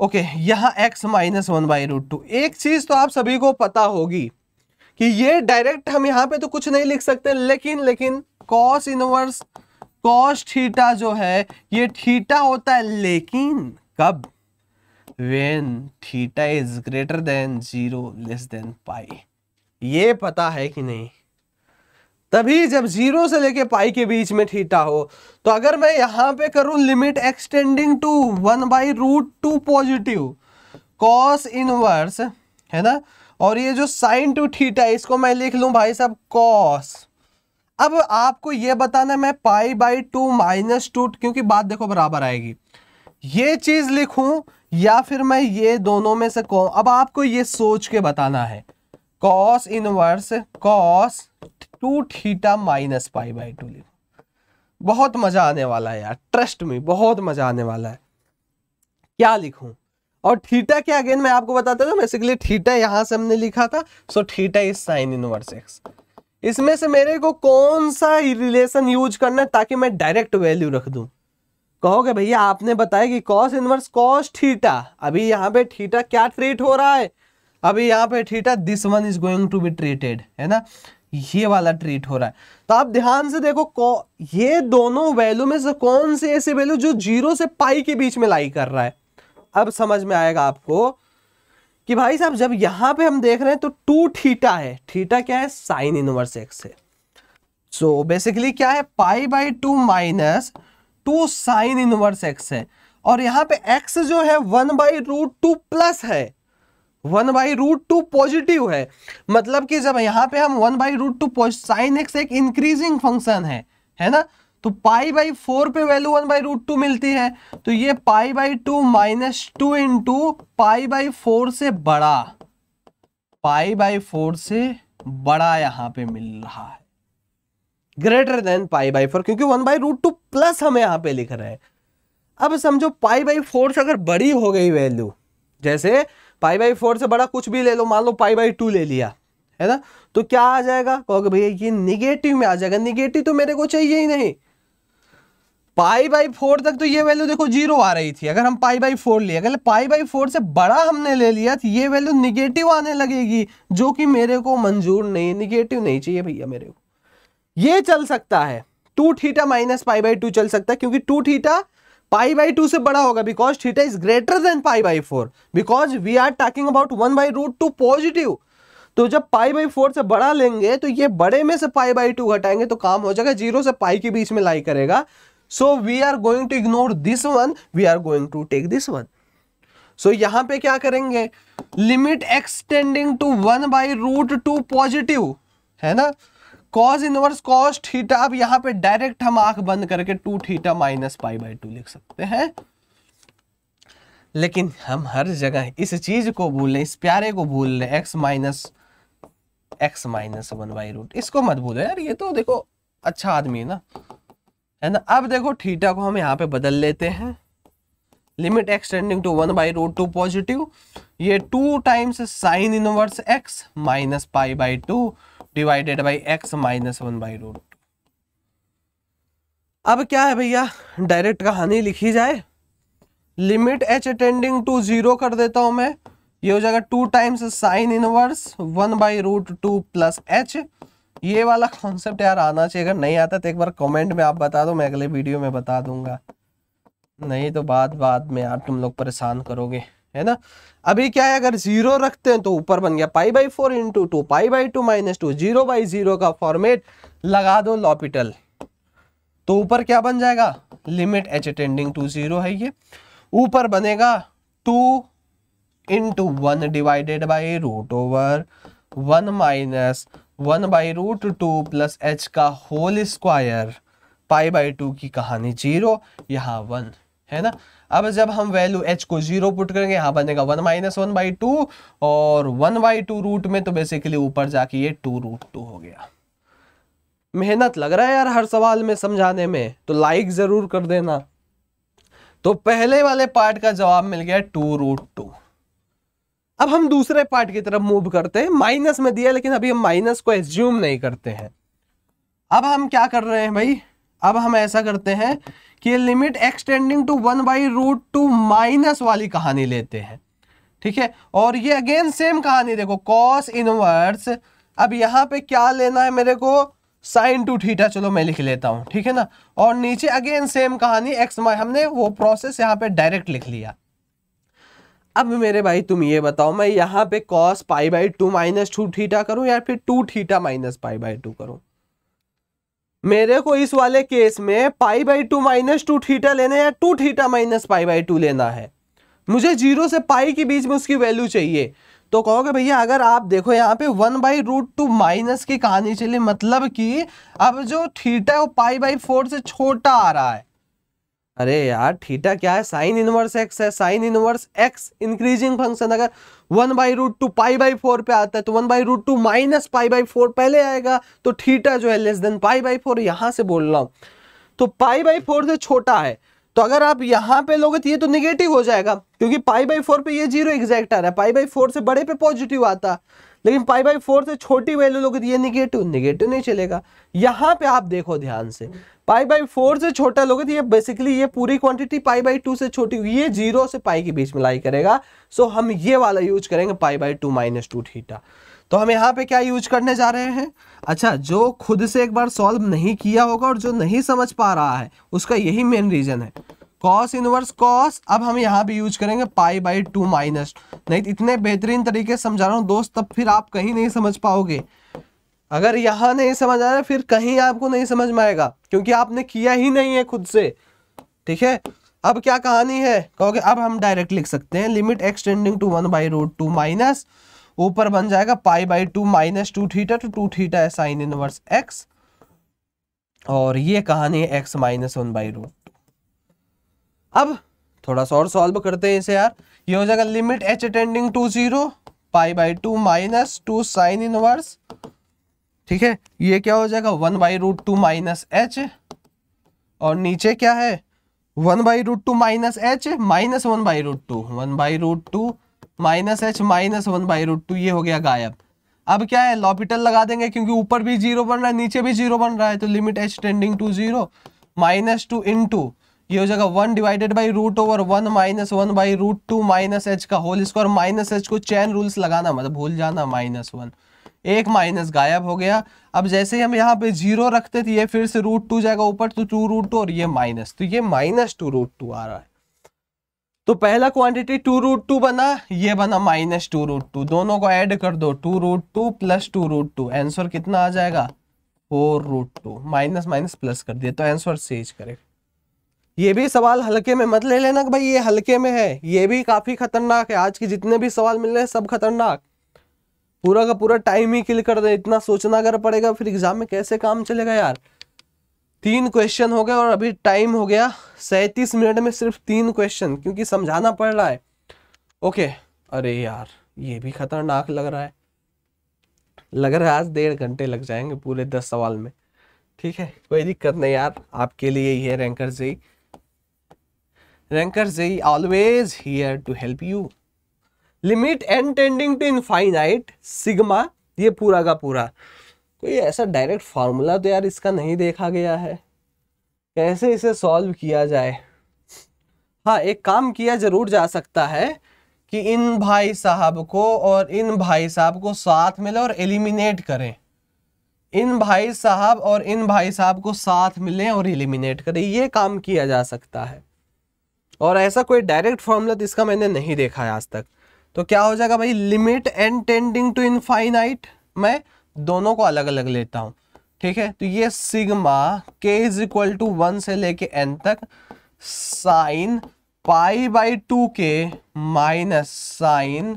okay यहाँ x minus one by root two एक चीज तो आप सभी को पता होगी कि ये डायरेक्ट हम यहाँ पे तो कुछ नहीं लिख सकते लेकिन लेकिन कॉस इनवर्स कॉस थीटा जो है ये थीटा होता है लेकिन कब when theta is greater than zero less than pi ये पता है कि नहीं तभी जब जीरो से लेके पाई के बीच में थीटा हो तो अगर मैं यहाँ पे करूं limit extending to one by root two positive cos inverse है ना और ये जो साइन टू थीटा इसको मैं लिख लू भाई साहब कॉस अब आपको ये बताना मैं pi by two minus two क्योंकि बात देखो बराबर आएगी ये चीज़ लिखूं या फिर मैं ये दोनों में से कौन अब आपको ये सोच के बताना है cos inverse cos two theta minus pi by two लिखू बहुत मज़ा आने वाला है यार ट्रस्ट में बहुत मज़ा आने वाला है क्या लिखूं और थीटा के अगेन मैं आपको बताता था बेसिकली थीटा यहां से हमने लिखा था so theta is sine inverse x इसमें से मेरे को कौन सा रिलेशन यूज करना है ताकि मैं डायरेक्ट वैल्यू रख दूं कहोगे भैया आपने बताया कि कॉस इनवर्स कॉस थीटा अभी यहाँ पे थीटा क्या ट्रीट हो रहा है अभी यहाँ पे theta this one is going to be treated है ना ये वाला ट्रीट हो रहा है तो आप ध्यान से देखो ये दोनों वैल्यू में से कौन से ऐसे वैल्यू जो जीरो से पाई के बीच में लाई कर रहा है अब समझ में आएगा आपको कि भाई साहब जब यहाँ पे हम देख रहे हैं तो टू थीटा है थीटा क्या है साइन इनवर्स एक्स है सो so, बेसिकली क्या है pi by two minus two sine inverse x है और यहाँ पे एक्स जो है one by root two plus है one by root two positive है मतलब कि जब यहाँ पे हम one by root two sine x एक इंक्रीजिंग फंक्शन है है ना तो पाई बाई फोर पे value one by root two मिलती है तो ये pi by two minus two into pi by four से बड़ा पाई बाई फोर से बड़ा यहाँ पे मिल रहा है greater than pi by four क्योंकि one by root two plus हम यहाँ पे लिख रहे हैं अब समझो पाई बाई फोर से अगर बड़ी हो गई वैल्यू जैसे पाई बाई फोर से बड़ा कुछ भी ले लो मान लो पाई बाई टू ले लिया है ना तो क्या आ जाएगा कहोगे भैया ये निगेटिव में आ जाएगा निगेटिव तो मेरे को चाहिए ही नहीं पाई बाई फोर तक तो ये वैल्यू देखो जीरो आ रही थी अगर हम पाई बाई फोर लिए अगर पाई बाई फोर से बड़ा हमने ले लिया तो ये वैल्यू निगेटिव आने लगेगी जो कि मेरे को मंजूर नहीं निगेटिव नहीं चाहिए भैया मेरे को ये चल सकता है two theta minus pi by two चल सकता है क्योंकि two theta pi by two से बड़ा होगा because theta is greater than pi by four because we are talking about one by root two positive तो जब पाई बाई फोर से बड़ा लेंगे तो ये बड़े में से पाई बाई टू घटाएंगे तो काम हो जाएगा जीरो से पाई के बीच में लाई करेगा so we are going to ignore this one we are going to take this one so यहां पे क्या करेंगे limit extending to one by root two positive है ना कॉज इनवर्स कॉज थीटा अब यहाँ पे डायरेक्ट हम आंख बंद करके two theta minus pi by two लिख सकते हैं लेकिन हम हर जगह इस चीज को भूल रहे इस प्यारे को भूल लें x minus x minus one by root इसको मत भूलो यार ये तो देखो अच्छा आदमी है ना है ना अब देखो थीटा को हम यहाँ पे बदल लेते हैं limit extending to one by root two positive ये two times sine inverse x minus pi by two divided by x minus one by root अब क्या है भैया डायरेक्ट कहानी लिखी जाए limit h tending to zero कर देता हूं मैं ये हो जाएगा two times sine inverse one by root two plus h ये वाला कॉन्सेप्ट यार आना चाहिए अगर नहीं आता तो एक बार कमेंट में आप बता दो मैं अगले वीडियो में बता दूंगा नहीं तो बाद बाद में यार तुम लोग परेशान करोगे है ना अभी क्या है अगर जीरो रखते हैं तो ऊपर बन गया pi by four into two pi by two minus two zero by zero का फॉर्मेट लगा दो लॉपिटल तो ऊपर क्या बन जाएगा limit h tending to zero है ये ऊपर बनेगा two into one divided by root over one minus one by root two plus h का whole square pi by two की कहानी जीरो यहां वन है ना अब जब हम वैल्यू एच को जीरो पुट करेंगे यहाँ बनेगा one minus one by two और वन बाई टू रूट में तो बेसिकली ऊपर जाके ये टू रूट टू हो गया मेहनत लग रहा है यार हर सवाल में समझाने में तो लाइक जरूर कर देना तो पहले वाले पार्ट का जवाब मिल गया टू रूट टू अब हम दूसरे पार्ट की तरफ मूव करते हैं माइनस में दिया लेकिन अभी हम माइनस को एज्यूम नहीं करते हैं अब हम क्या कर रहे हैं भाई अब हम ऐसा करते हैं कि limit extending to one by root two minus वाली कहानी लेते हैं ठीक है और ये अगेन सेम कहानी देखो कॉस इनवर्स अब यहाँ पे क्या लेना है मेरे को साइन टू थीटा चलो मैं लिख लेता हूँ ठीक है ना और नीचे अगेन सेम कहानी एक्स माई हमने वो प्रोसेस यहाँ पे डायरेक्ट लिख लिया अब मेरे भाई तुम ये बताओ मैं यहाँ पे cos pi by two minus two theta करूँ या फिर two theta minus pi by two करूँ मेरे को इस वाले केस में pi by two minus two theta लेना है या two theta minus pi by two लेना है मुझे जीरो से पाई के बीच में उसकी वैल्यू चाहिए तो कहोगे भैया अगर आप देखो यहाँ पे one by root two minus की कहानी चली मतलब कि अब जो थीटा है वो पाई बाई फोर से छोटा आ रहा है अरे यार थीटा क्या है साइन इनवर्स एक्स है sine inverse x increasing function अगर one by root two pi by four पे आता है तो one by root two minus pi by four पहले आएगा तो थीटा जो है less than pi by four यहां से बोल रहा हूं तो पाई बाई फोर से छोटा है तो अगर आप यहाँ पे लोगे तो ये तो निगेटिव हो जाएगा क्योंकि पाई बाई फोर पे ये जीरो एग्जैक्ट आ रहा है पाई बाई फोर से बड़े पे पॉजिटिव आता लेकिन पाई बाई फोर से छोटी वैल्यू लोगे तो ये निगेटिव निगेटिव नहीं चलेगा यहाँ पे आप देखो ध्यान से पाई बाई फोर से छोटा लोगे तो ये बेसिकली ये पूरी क्वांटिटी पाई बाई टू से छोटी हुई ये जीरो से पाई के बीच में लाई करेगा सो हम ये वाला यूज करेंगे pi by two minus two theta तो हम यहाँ पे क्या यूज करने जा रहे हैं अच्छा जो खुद से एक बार सॉल्व नहीं किया होगा और जो नहीं समझ पा रहा है उसका यही मेन रीजन है कॉस इनवर्स कॉस अब हम यहाँ भी यूज करेंगे पाई बाई टू माइनस नहीं इतने बेहतरीन तरीके से समझा रहा हूँ दोस्त तब फिर आप कहीं नहीं समझ पाओगे अगर यहाँ नहीं समझ आ रहा फिर कहीं आपको नहीं समझ में आएगा क्योंकि आपने किया ही नहीं है खुद से ठीक है अब क्या कहानी है कहोगे अब हम डायरेक्ट लिख सकते हैं limit extending to one by root two minus ऊपर बन जाएगा pi by two minus two theta two two theta sine inverse x और ये कहानी है x minus one by root two अब थोड़ा सा और सॉल्व करते हैं इसे यार ये हो जाएगा limit h tending to zero pi by two minus two sine inverse ठीक है ये क्या हो जाएगा one by root two minus h और नीचे क्या है one by root two minus h minus one by root two one by root two minus h minus one by root two ये हो गया गायब अब क्या है लॉपिटल लगा देंगे क्योंकि ऊपर भी जीरो बन रहा है नीचे भी जीरो बन रहा है तो limit h tending to zero minus two into ये हो जाएगा one divided by root over one minus one by root two minus h का होल स्क्वायर माइनस एच को चैन रूल्स लगाना मतलब भूल जाना माइनस वन एक माइनस गायब हो गया अब जैसे ही हम यहाँ पे जीरो रखते थे ये फिर से रूट टू जाएगा ऊपर तो टू रूट टू और ये माइनस तो ये माइनस टू रूट टू आ रहा है तो पहला क्वांटिटी टू रूट टू बना ये बना माइनस टू रूट टू दोनों को ऐड कर दो two root two plus two root two answer कितना आ जाएगा four root two minus minus plus कर दिया तो आंसर सेज करे ये भी सवाल हल्के में मत ले लेना कि भाई ये हल्के में है ये भी काफ़ी खतरनाक है आज के जितने भी सवाल मिल रहे हैं सब खतरनाक पूरा का पूरा टाइम ही किल कर दे इतना सोचना अगर पड़ेगा फिर एग्जाम में कैसे काम चलेगा यार तीन क्वेश्चन हो गए और अभी टाइम हो गया सैंतीस मिनट में सिर्फ तीन क्वेश्चन क्योंकि समझाना पड़ रहा है ओके अरे यार ये भी खतरनाक लग रहा है लग रहा है आज डेढ़ घंटे लग जाएंगे पूरे दस सवाल में ठीक है कोई दिक्कत नहीं यार आपके लिए ही है ranker JEE ranker JEE always here to help you limit n tending to infinite sigma ये पूरा का पूरा कोई ऐसा डायरेक्ट फार्मूला तो यार इसका नहीं देखा गया है कैसे इसे सॉल्व किया जाए हाँ एक काम किया जरूर जा सकता है कि इन भाई साहब को और इन भाई साहब को साथ मिले और एलिमिनेट करें इन भाई साहब और इन भाई साहब को साथ मिलें और एलिमिनेट करें ये काम किया जा सकता है और ऐसा कोई डायरेक्ट फॉर्मूला तो इसका मैंने नहीं देखा है आज तक तो क्या हो जाएगा भाई limit n tending to infinite मैं दोनों को अलग अलग लेता हूं ठीक है तो ये sigma k is equal to one से लेके एन तक sine pi by two k minus sine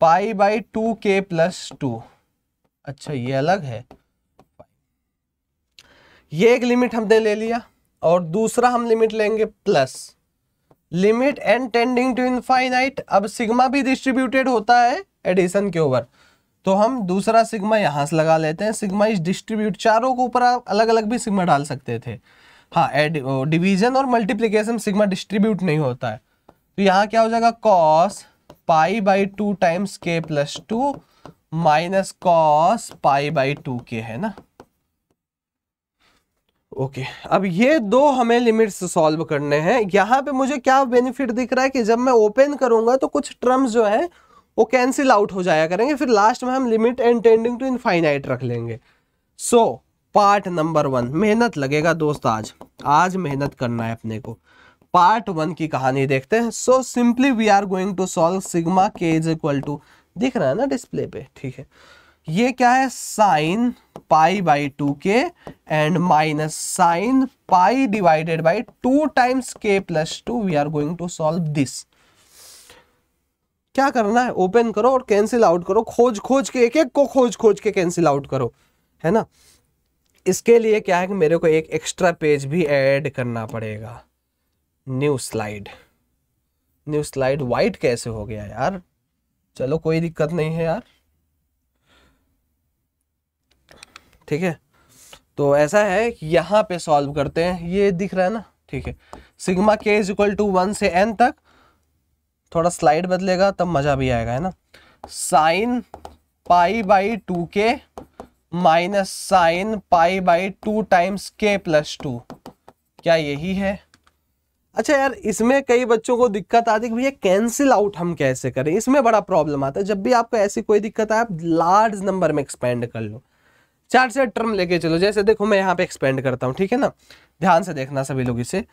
pi by two k plus two अच्छा ये अलग है ये एक लिमिट हमने ले लिया और दूसरा हम लिमिट लेंगे plus limit n tending to infinite अब सिग्मा भी डिस्ट्रीब्यूटेड होता है एडिशन के ओवर तो हम दूसरा सिग्मा यहाँ से लगा लेते हैं सिग्मा इज डिस्ट्रीब्यूट चारों के ऊपर अलग अलग भी सिग्मा डाल सकते थे हाँ एड डिवीजन और मल्टीप्लीकेशन सिग्मा डिस्ट्रीब्यूट नहीं होता है तो यहाँ क्या हो जाएगा cos pi by two times k plus two minus cos pi by two k है ना ओके okay. अब ये दो हमें लिमिट्स सॉल्व करने हैं यहाँ पे मुझे क्या बेनिफिट दिख रहा है कि जब मैं ओपन करूंगा तो कुछ टर्म्स जो है वो कैंसिल आउट हो जाया करेंगे फिर लास्ट में हम limit n tending to infinite रख लेंगे सो पार्ट नंबर वन मेहनत लगेगा दोस्त आज आज मेहनत करना है अपने को पार्ट वन की कहानी देखते हैं so simply we are going to solve sigma k is equal to दिख रहा है ना डिस्प्ले पे ठीक है ये क्या है sine pi by two k and minus sine pi divided by two times k plus two we are going to solve this क्या करना है ओपन करो और कैंसिल आउट करो खोज खोज के एक एक को खोज खोज के कैंसिल आउट करो है ना इसके लिए क्या है कि मेरे को एक एक्स्ट्रा पेज भी ऐड करना पड़ेगा new slide new slide white कैसे हो गया यार चलो कोई दिक्कत नहीं है यार ठीक है तो ऐसा है यहाँ पे सॉल्व करते हैं ये दिख रहा है ना ठीक है sigma k is equal to one से एन तक थोड़ा स्लाइड बदलेगा तब मज़ा भी आएगा है ना sine pi by two k minus sine pi by two times k plus two क्या यही है अच्छा यार इसमें कई बच्चों को दिक्कत आती है भैया कैंसिल आउट हम कैसे करें इसमें बड़ा प्रॉब्लम आता है जब भी आपको ऐसी कोई दिक्कत आए आप लार्ज नंबर में एक्सपेंड कर लो चार से टर्म लेके चलो जैसे देखो मैं यहाँ पे एक्सपेंड करता हूँ ठीक है ना ध्यान से देखना सभी लोग इसे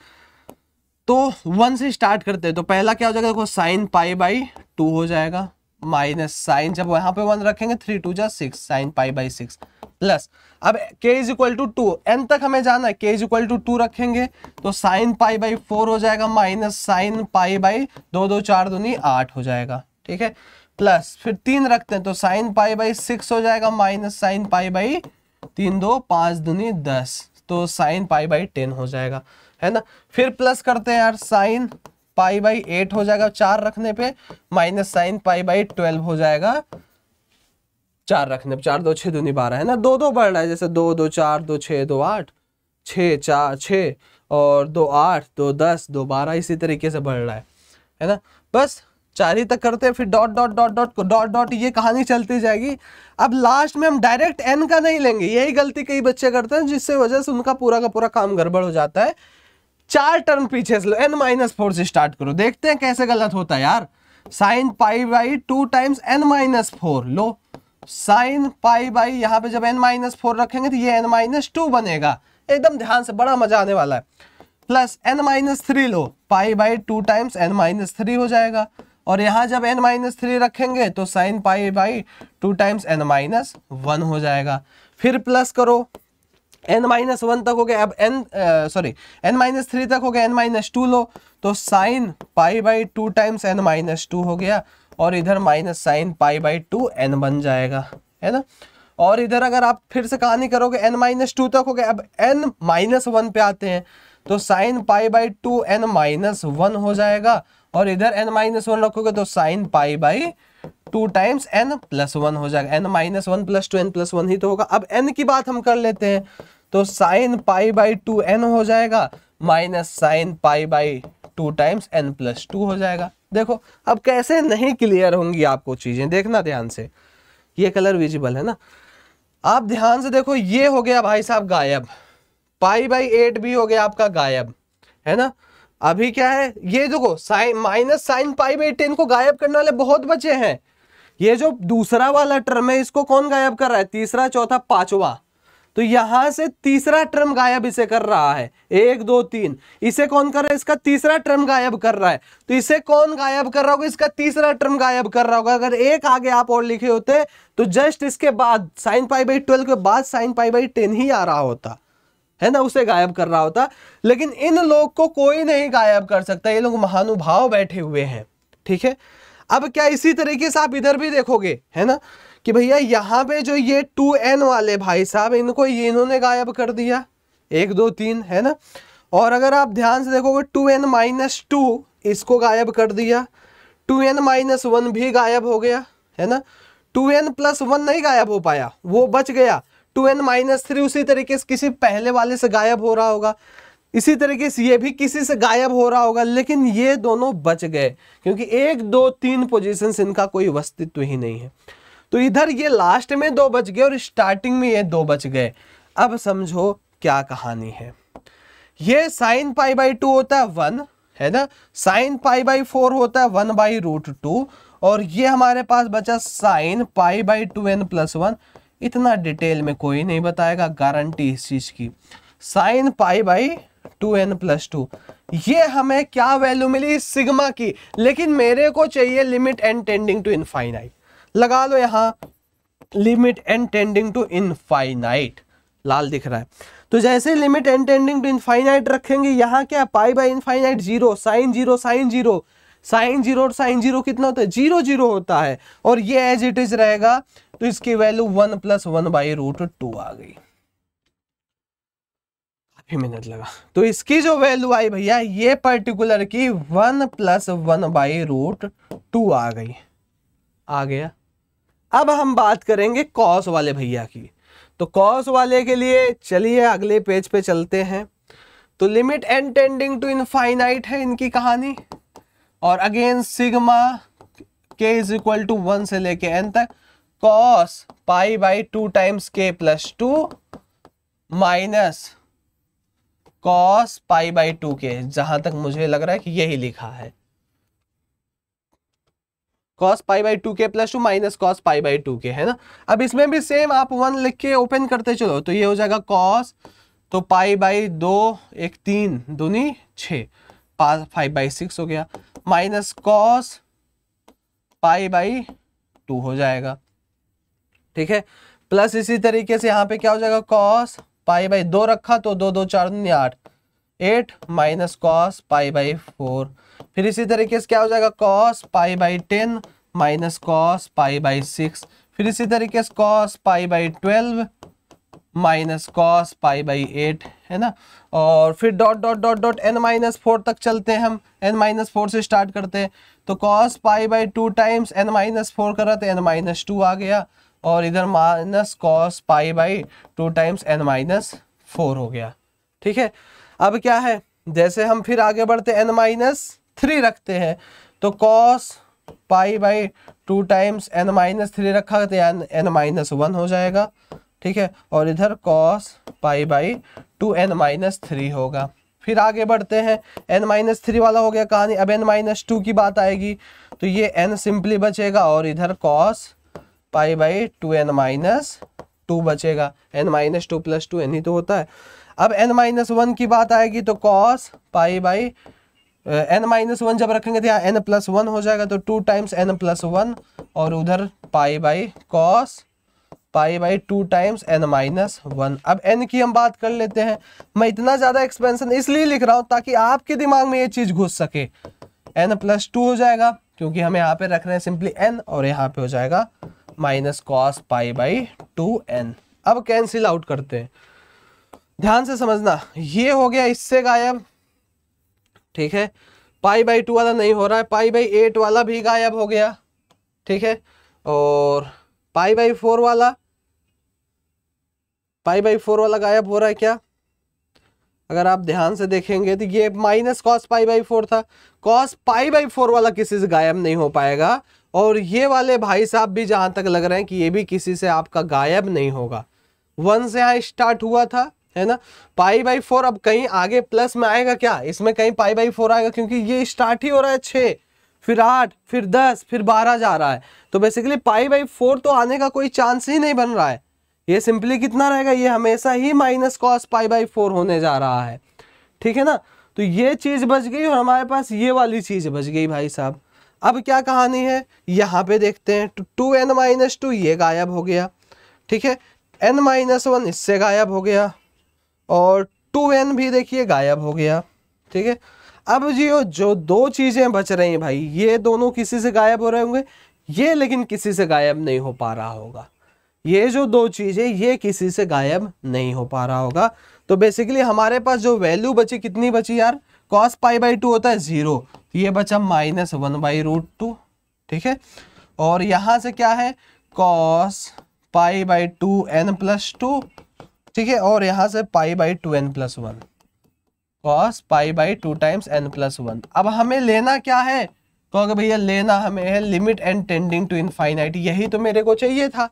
तो वन से स्टार्ट करते हैं तो पहला क्या हो जाएगा देखो साइन पाई बाई टू हो जाएगा माइनस साइन जब यहाँ पे वन रखेंगे थ्री टू जा six sine pi by six plus अब k is equal to two n तक हमें जाना है के इज इक्वल टू टू रखेंगे तो साइन पाई बाई फोर हो जाएगा माइनस साइन पाई बाई दो दो चार दूनी आठ हो जाएगा ठीक है प्लस फिर तीन रखते हैं तो साइन पाई बाई सिक्स हो जाएगा माइनस साइन पाई बाई तीन दो पांच दुनी दस तो साइन पाई बाई टेन हो जाएगा है ना फिर प्लस करते हैं यार साइन पाई बाई एट हो जाएगा चार रखने पे minus sine pi by twelve हो जाएगा चार रखने पे चार दो छः दुनी बारह है ना दो दो बढ़ रहा है जैसे दो दो चार दो छः दो आठ छः चार छः और दो आठ दो दस दो बारह इसी तरीके से बढ़ रहा है है ना बस चार ही तक करते हैं फिर डॉट डॉट डॉट डॉट को डॉट डॉट ये कहानी चलती जाएगी अब लास्ट में हम डायरेक्ट एन का नहीं लेंगे यही गलती कई बच्चे करते हैं जिससे वजह से उनका पूरा का पूरा काम गड़बड़ हो जाता है चार टर्न पीछे से लो एन माइनस फोर से स्टार्ट करो देखते हैं कैसे गलत होता है यार sine pi by two times n minus four लो साइन पाई बाई यहाँ पे जब एन माइनस फोर रखेंगे तो ये एन माइनस टू बनेगा एकदम ध्यान से बड़ा मजा आने वाला है प्लस एन माइनस थ्री लो pi by two times n minus three हो जाएगा और यहाँ जब एन माइनस थ्री रखेंगे तो sine pi by two times n minus one हो जाएगा फिर प्लस करो एन माइनस वन तक हो गया अब n sorry n minus three तक हो गया एन माइनस टू लो तो sine pi by two times n minus two हो गया और इधर minus sine pi by two n बन जाएगा है ना और इधर अगर आप फिर से कहानी करोगे एन माइनस टू तक हो गया अब एन माइनस वन पे आते हैं तो sine pi by two n minus one हो जाएगा और इधर एन माइनस वन रखोगे तो sine pi by two times n plus one हो जाएगा n minus one plus two n plus one ही तो होगा अब एन की बात हम कर लेते हैं तो sine pi by two n हो जाएगा minus sine pi by two times n plus two हो जाएगा देखो अब कैसे नहीं क्लियर होंगी आपको चीज़ें देखना ध्यान से ये कलर विजिबल है ना आप ध्यान से देखो ये हो गया भाई साहब गायब पाई बाई एट भी हो गया आपका गायब है ना अभी क्या है ये देखो sine minus sine pi by ten को गायब करने वाले बहुत बचे हैं ये जो दूसरा वाला टर्म है इसको कौन गायब कर रहा है तीसरा चौथा पांचवा तो यहां से तीसरा टर्म गायब इसे कर रहा है एक दो तीन इसे कौन कर रहा है इसका तीसरा टर्म गायब कर रहा है तो इसे कौन गायब कर रहा होगा इसका तीसरा टर्म गायब कर रहा होगा अगर एक आगे आप और लिखे होते तो जस्ट इसके बाद साइन पाई बाई ट्वेल्व के बाद साइन पाई बाई टेन ही आ रहा होता है ना उसे गायब कर रहा होता लेकिन इन लोग को कोई नहीं गायब कर सकता ये लोग महानुभाव बैठे हुए हैं ठीक है अब क्या इसी तरीके से आप इधर भी देखोगे है ना कि भैया यहाँ पे जो ये टू एन वाले भाई साहब इनको ये इन्होंने गायब कर दिया एक दो तीन है ना और अगर आप ध्यान से देखोगे टू एन माइनस टू इसको गायब कर दिया टू एन माइनस वन भी गायब हो गया है ना टू एन प्लस वन नहीं गायब हो पाया वो बच गया टू एन माइनस थ्री उसी तरीके से किसी पहले वाले से गायब हो रहा होगा इसी तरीके से ये भी किसी से गायब हो रहा होगा लेकिन ये दोनों बच गए क्योंकि एक दो तीन पोजिशन इनका कोई अस्तित्व ही नहीं है तो इधर ये लास्ट में दो बच गए और स्टार्टिंग में ये दो बच गए अब समझो क्या कहानी है ये साइन पाई बाई टू होता है वन है ना साइन पाई बाई फोर होता है वन बाई रूट टू और ये हमारे पास बचा sine pi by two n plus one इतना डिटेल में कोई नहीं बताएगा गारंटी इस चीज़ की sine pi by two n plus two ये हमें क्या वैल्यू मिली सिग्मा की लेकिन मेरे को चाहिए limit n tending to infinite लगा लो यहां limit n tending to infinite लाल दिख रहा है तो जैसे limit n tending to infinite रखेंगे यहां क्या pi by infinite zero sine zero sine zero sine zero और साइन जीरो कितना होता है जीरो जीरो होता है और ये एज इट इज रहेगा तो इसकी value one plus one by root two आ गई काफी मेहनत लगा तो इसकी जो वैल्यू आई भैया ये पर्टिकुलर की one plus one by root two आ गई आ गया अब हम बात करेंगे कॉस वाले भैया की तो कॉस वाले के लिए चलिए अगले पेज पे चलते हैं तो limit n tending to infinite है इनकी कहानी और again sigma k is equal to one से लेके एन तक cos pi by two times k plus two minus cos pi by two k जहां तक मुझे लग रहा है कि यही लिखा है cos pi by two k plus two minus cos pi by two k है ना अब इसमें भी सेम आप वन लिख के ओपन करते चलो तो ये हो जाएगा कॉस तो पाई बाई दो एक तीन दूनी छः फाइव बाई सिक्स हो गया minus cos pi by two हो जाएगा ठीक है प्लस इसी तरीके से यहां पे क्या हो जाएगा कॉस पाई बाई दो रखा तो दो दो चार आठ eight minus cos pi by four फिर इसी तरीके से क्या हो जाएगा cos pi by ten minus cos pi by six फिर इसी तरीके से cos pi by twelve minus cos pi by eight है ना और फिर dot dot dot dot n minus four तक चलते हैं हम एन माइनस फोर से स्टार्ट करते हैं तो cos pi by two times n minus four करा तो एन माइनस टू आ गया और इधर minus cos pi by two times n minus four हो गया ठीक है अब क्या है जैसे हम फिर आगे बढ़ते एन माइनस थ्री रखते हैं तो cos pi by two times n minus three रखा तो एन एन माइनस वन हो जाएगा ठीक है और इधर cos pi by two n minus three होगा फिर आगे बढ़ते हैं एन माइनस थ्री वाला हो गया कहानी अब एन माइनस टू की बात आएगी तो ये एन सिंपली बचेगा और इधर cos pi by two n minus two बचेगा n minus two plus two n ही तो होता है अब एन माइनस वन की बात आएगी तो cos pi by n minus one जब रखेंगे तो यहाँ एन प्लस वन हो जाएगा तो two times n plus one और उधर pi by cos pi by two times n minus one अब एन की हम बात कर लेते हैं मैं इतना ज़्यादा एक्सपेंसन इसलिए लिख रहा हूँ ताकि आपके दिमाग में ये चीज़ घुस सके एन प्लस टू हो जाएगा क्योंकि हम यहाँ पे रख रहे हैं सिंपली एन और यहाँ पे हो जाएगा minus cos pi by two n अब कैंसिल आउट करते हैं ध्यान से समझना ये हो गया इससे गायब ठीक है पाई बाई टू वाला नहीं हो रहा है पाई बाई एट वाला भी गायब हो गया ठीक है और पाई बाई फोर वाला पाई बाई फोर वाला गायब हो रहा है क्या अगर आप ध्यान से देखेंगे तो ये minus cos pi by four था कॉस पाई बाई फोर वाला किसी से गायब नहीं हो पाएगा और ये वाले भाई साहब भी जहां तक लग रहे हैं कि ये भी किसी से आपका गायब नहीं होगा वन से यहाँ स्टार्ट हुआ था है ना पाई बाई फोर अब कहीं आगे प्लस में आएगा क्या इसमें कहीं पाई बाई फोर आएगा क्योंकि ये स्टार्ट ही हो रहा है छः फिर आठ फिर दस फिर बारह जा रहा है तो बेसिकली पाई बाई फोर तो आने का कोई चांस ही नहीं बन रहा है ये सिंपली कितना रहेगा ये हमेशा ही minus cos pi by four होने जा रहा है ठीक है ना तो ये चीज़ बच गई और हमारे पास ये वाली चीज़ बच गई भाई साहब अब क्या कहानी है यहाँ पे देखते हैं टू एन माइनस टू ये गायब हो गया ठीक है एन माइनस वन इससे गायब हो गया और टू एन भी देखिए गायब हो गया ठीक है अब जी जो दो चीज़ें बच रही हैं भाई ये दोनों किसी से गायब हो रहे होंगे ये लेकिन किसी से गायब नहीं हो पा रहा होगा ये जो दो चीज़ें ये किसी से गायब नहीं हो पा रहा होगा तो बेसिकली हमारे पास जो वैल्यू बची कितनी बची यार कॉस पाई बाई टू होता है ज़ीरो तो ये बचा minus one by root two ठीक है और यहाँ से क्या है cos pi by two n plus two ठीक है और यहाँ से pi by two n plus one cos pi by two times n plus one अब हमें लेना क्या है कहोगे तो भैया लेना हमें है limit n tending to infinite यही तो मेरे को चाहिए था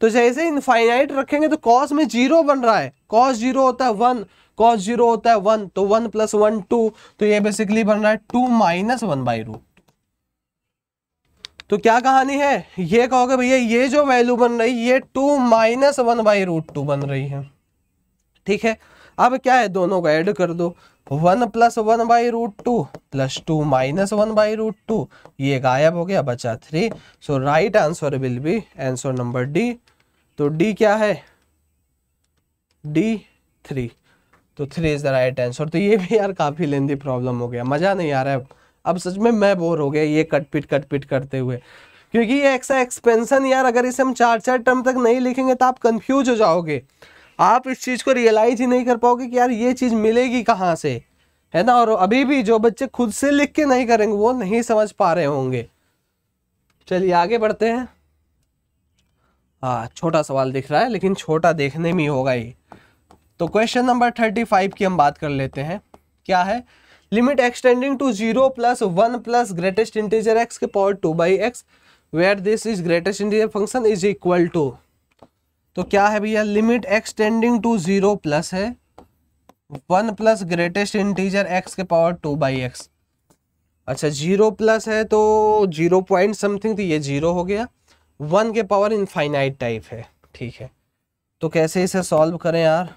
तो जैसे इनफाइनाइट रखेंगे तो कॉस में जीरो बन रहा है कॉस जीरो होता है वन कॉस जीरो होता है वन तो वन प्लस वन टू तो ये बेसिकली बन रहा है two minus one by root तो क्या कहानी है ये कहोगे भैया ये जो वैल्यू बन रही है ये two minus one by root two बन रही है ठीक है अब क्या है दोनों को ऐड कर दो one plus one by root two plus two minus one by root two ये गायब हो गया बचा three so right answer will be answer number D तो डी क्या है डी थ्री तो three is the right answer तो ये भी यार काफ़ी लेंदी प्रॉब्लम हो गया मज़ा नहीं आ रहा है अब सच में मैं बोर हो गया ये कट पिट कट पिट करते हुए क्योंकि ये एक्सा एक्सपेंशन यार अगर इसे हम चार चार टर्म तक नहीं लिखेंगे तो आप कंफ्यूज हो जाओगे आप इस चीज़ को रियलाइज ही नहीं कर पाओगे कि यार ये चीज़ मिलेगी कहाँ से है ना और अभी भी जो बच्चे खुद से लिख के नहीं करेंगे वो नहीं समझ पा रहे होंगे चलिए आगे बढ़ते हैं हाँ छोटा सवाल दिख रहा है लेकिन छोटा देखने में ही होगा ये तो क्वेश्चन नंबर थर्टी फाइव की हम बात कर लेते हैं क्या है limit extending to zero plus one plus greatest integer x के power two by x where this is greatest integer function is equal to तो क्या है भैया limit extending to zero plus है one plus greatest integer x के power two by x अच्छा zero plus है तो जीरो पॉइंट समथिंग तो ये जीरो हो गया वन के पावर इनफाइनाइट टाइप है ठीक है तो कैसे इसे सॉल्व करें यार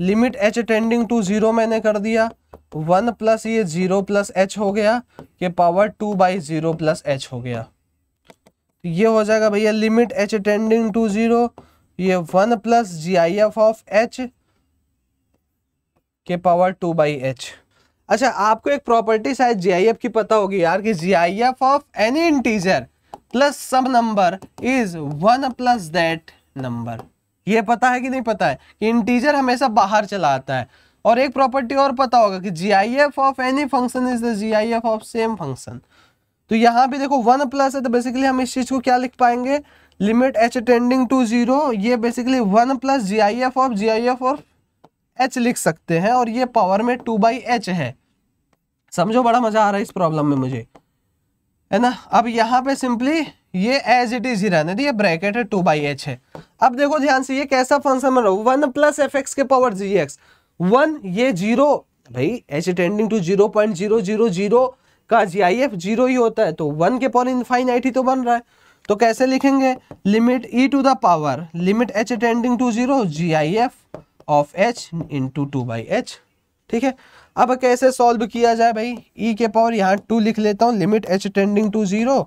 limit h tending to zero मैंने कर दिया वन प्लस ये जीरो प्लस एच हो गया के power two by zero plus h हो गया तो ये हो जाएगा भैया limit h tending to zero ये one plus G I F of h के पावर टू बाई एच अच्छा आपको एक प्रॉपर्टी शायद जी आई एफ की पता होगी यार कि G I F of any integer plus some number is one plus that number ये पता है कि नहीं पता है कि इंटीजर हमेशा बाहर चला आता है और एक प्रॉपर्टी और पता होगा कि G I F of any function is the G I F of same function तो यहाँ भी देखो वन प्लस है तो बेसिकली हम इस चीज़ को क्या लिख पाएंगे limit h tending to zero ये basically one plus G I F of G I F of h लिख सकते हैं और ये पावर में टू बाई एच है समझो बड़ा मजा आ रहा है इस प्रॉब्लम में मुझे है ना अब यहाँ पे सिंपली ये एज इट इज ही रहने दिया ब्रैकेट है टू बाई एच है अब देखो ध्यान से ये कैसा फंक्शन बन रहा है वन प्लस एफ एक्स के पावर जी एक्स वन ये जीरो भाई h tending to zero point zero zero zero का जी आई एफ जीरो ही होता है तो वन के पावर इनफाइनाइट ही तो बन रहा है तो कैसे लिखेंगे limit e to the power limit h tending to zero G I F of h into two by h ठीक है अब कैसे सॉल्व किया जाए भाई ई e के पावर यहाँ टू लिख लेता हूँ limit h tending to zero